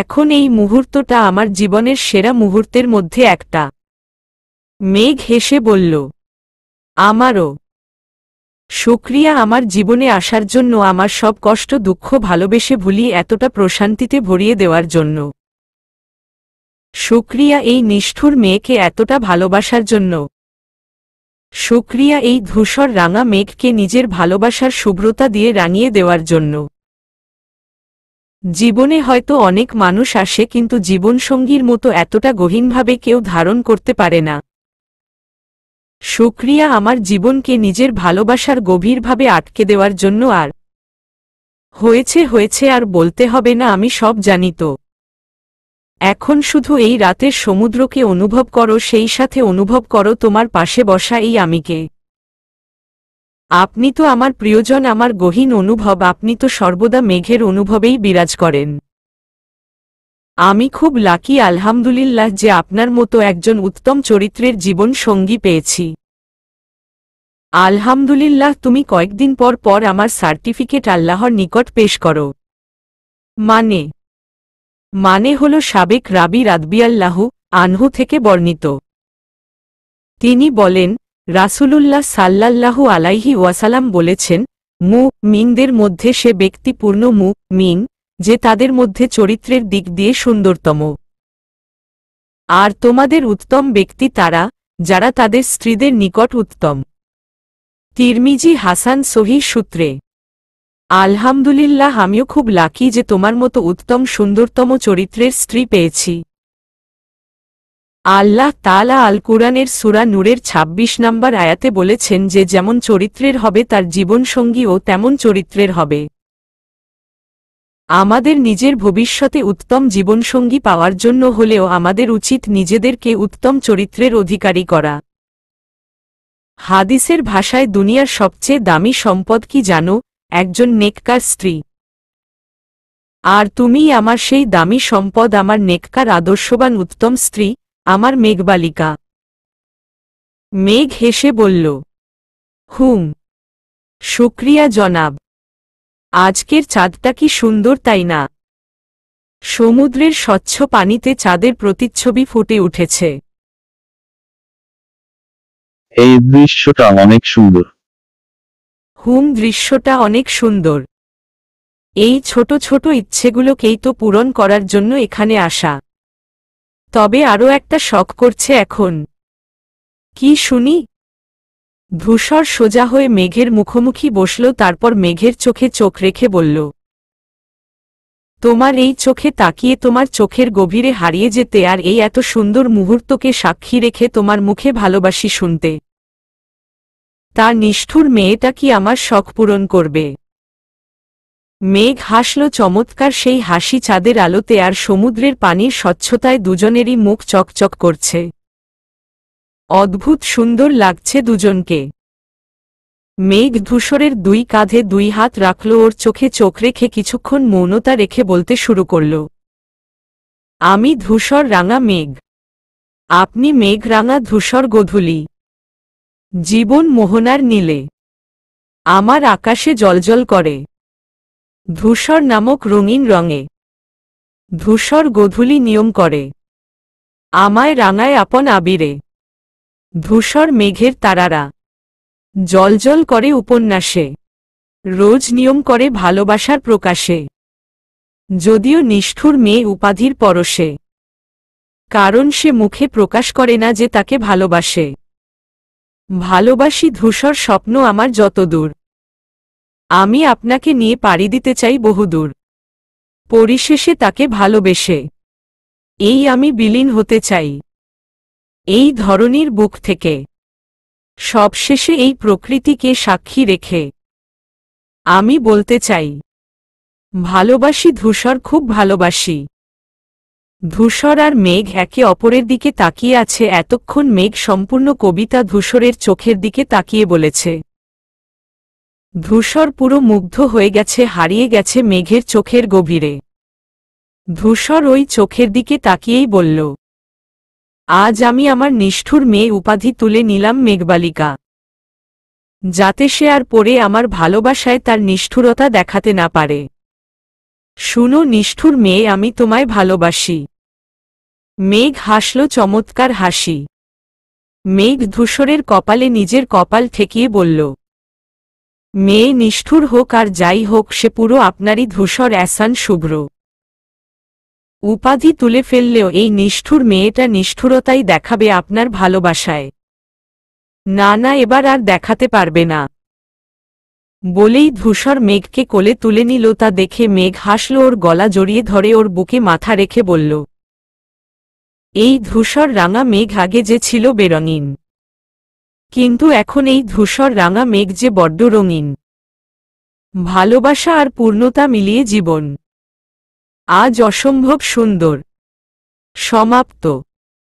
এখন এই মুহূর্তটা আমার জীবনের সেরা মুহূর্তের মধ্যে একটা মেঘ হেসে বলল আমারও শুক্রিয়া আমার জীবনে আসার জন্য আমার সব কষ্ট দুঃখ ভালোবেসে ভুলি এতটা প্রশান্তিতে ভরিয়ে দেওয়ার জন্য শুক্রিয়া এই নিষ্ঠুর মেয়েকে এতটা ভালোবাসার জন্য শুক্রিয়া এই ধূসর রাঙা মেঘকে নিজের ভালোবাসার শুভ্রতা দিয়ে রাঙিয়ে দেওয়ার জন্য জীবনে হয়তো অনেক মানুষ আসে কিন্তু জীবনসঙ্গীর মতো এতটা গহীনভাবে কেউ ধারণ করতে পারে না শুক্রিয়া আমার জীবনকে নিজের ভালোবাসার গভীরভাবে আটকে দেওয়ার জন্য আর হয়েছে হয়েছে আর বলতে হবে না আমি সব জানিত এখন শুধু এই রাতের সমুদ্রকে অনুভব করো সেই সাথে অনুভব করো তোমার পাশে বসা এই আমিকে আপনি তো আমার প্রিয়জন আমার গহীন অনুভব আপনি তো সর্বদা মেঘের অনুভবেই বিরাজ করেন আমি খুব লাকি আলহামদুলিল্লাহ যে আপনার মতো একজন উত্তম চরিত্রের জীবন সঙ্গী পেয়েছি আলহামদুলিল্লাহ তুমি কয়েকদিন পর পর আমার সার্টিফিকেট আল্লাহর নিকট পেশ করো মানে মানে হল সাবেক রাবি রাদবিয়াল্লাহ আনহু থেকে বর্ণিত তিনি বলেন রাসুলুল্লাহ সাল্লাল্লাহু আলাইহি ওয়াসালাম বলেছেন মু মিনদের মধ্যে সে ব্যক্তিপূর্ণ মু মিন যে তাদের মধ্যে চরিত্রের দিক দিয়ে সুন্দরতম আর তোমাদের উত্তম ব্যক্তি তারা যারা তাদের স্ত্রীদের নিকট উত্তম তিরমিজি হাসান সহি সূত্রে আলহামদুলিল্লাহ আমিও খুব লাকি যে তোমার মতো উত্তম সুন্দরতম চরিত্রের স্ত্রী পেয়েছি আল্লাহ তালা আল কুরআনের সুরা নূরের ২৬ নম্বর আয়াতে বলেছেন যে যেমন চরিত্রের হবে তার জীবনসঙ্গীও তেমন চরিত্রের হবে আমাদের নিজের ভবিষ্যতে উত্তম জীবনসঙ্গী পাওয়ার জন্য হলেও আমাদের উচিত নিজেদেরকে উত্তম চরিত্রের অধিকারী করা হাদিসের ভাষায় দুনিয়ার সবচেয়ে দামি সম্পদ কি জানো একজন নেককার স্ত্রী আর তুমি আমার সেই দামি সম্পদ আমার নেককার আদর্শবান উত্তম স্ত্রী আমার মেঘবালিকা মেঘ হেসে বলল হুম শুক্রিয়া জনাব আজকের চাঁদটা কি সুন্দর তাই না সমুদ্রের স্বচ্ছ পানিতে চাঁদের প্রতিচ্ছবি ফুটে উঠেছে এই দৃশ্যটা অনেক সুন্দর হুম দৃশ্যটা অনেক সুন্দর এই ছোট ছোট ইচ্ছেগুলোকেই তো পূরণ করার জন্য এখানে আসা তবে আরও একটা শখ করছে এখন কি শুনি ধূসর সোজা হয়ে মেঘের মুখোমুখি বসল তারপর মেঘের চোখে চোখ রেখে বলল তোমার এই চোখে তাকিয়ে তোমার চোখের গভীরে হারিয়ে যেতে আর এই এত সুন্দর মুহূর্তকে সাক্ষী রেখে তোমার মুখে ভালোবাসি শুনতে তার নিষ্ঠুর মেয়েটা কি আমার শখ পূরণ করবে মেঘ হাসল চমৎকার সেই হাসি চাঁদের আলোতে আর সমুদ্রের পানির স্বচ্ছতায় দুজনেরই মুখ চকচক করছে অদ্ভুত সুন্দর লাগছে দুজনকে মেঘ ধূসরের দুই কাঁধে দুই হাত রাখল ওর চোখে চোখ রেখে কিছুক্ষণ মৌনতা রেখে বলতে শুরু করল আমি ধূসর রাঙা মেঘ আপনি মেঘ রাঙা ধূসর গোধূলি জীবন মোহনার নীলে আমার আকাশে জলজল করে ধূসর নামক রঙিন রঙে ধূসর গধুলি নিয়ম করে আমায় রাঙায় আপন আবিরে ধূসর মেঘের তারারা জলজল করে উপন্যাসে রোজ নিয়ম করে ভালোবাসার প্রকাশে যদিও নিষ্ঠুর মেয়ে উপাধির পরশে কারণ সে মুখে প্রকাশ করে না যে তাকে ভালোবাসে ভালোবাসি ধূসর স্বপ্ন আমার যতদূর আমি আপনাকে নিয়ে পাড়ি দিতে চাই বহুদূর পরিশেষে তাকে ভালোবেসে এই আমি বিলীন হতে চাই এই ধরনীর বুক থেকে সবশেষে এই প্রকৃতিকে সাক্ষী রেখে আমি বলতে চাই ভালোবাসি ধূসর খুব ভালোবাসি ধূসর আর মেঘ একে অপরের দিকে তাকিয়ে আছে এতক্ষণ মেঘ সম্পূর্ণ কবিতা ধূসরের চোখের দিকে তাকিয়ে বলেছে ধূসর পুরো মুগ্ধ হয়ে গেছে হারিয়ে গেছে মেঘের চোখের গভীরে ধূসর ওই চোখের দিকে তাকিয়েই বলল আজ আমি আমার নিষ্ঠুর মেয়ে উপাধি তুলে নিলাম মেঘবালিকা যাতে সে আর পরে আমার ভালোবাসায় তার নিষ্ঠুরতা দেখাতে না পারে শুনো নিষ্ঠুর মেয়ে আমি তোমায় ভালোবাসি মেঘ হাসল চমৎকার হাসি মেঘ ধূসরের কপালে নিজের কপাল ঠেকিয়ে বলল মেয়ে নিষ্ঠুর হোক আর যাই হোক সে পুরো আপনারই ধূসর অ্যাসান শুভ্র উপাধি তুলে ফেললেও এই নিষ্ঠুর মেয়েটা নিষ্ঠুরতাই দেখাবে আপনার ভালোবাসায় না না এবার আর দেখাতে পারবে না বলেই ধূসর মেঘকে কোলে তুলে নিল তা দেখে মেঘ হাসল ওর গলা জড়িয়ে ধরে ওর বুকে মাথা রেখে বলল এই ধূসর রাঙা মেঘ আগে যে ছিল বেরঙিন কিন্তু এখন এই ধূসর রাঙা মেঘ যে বড্ড রঙিন ভালোবাসা আর পূর্ণতা মিলিয়ে জীবন আজ অসম্ভব সুন্দর সমাপ্ত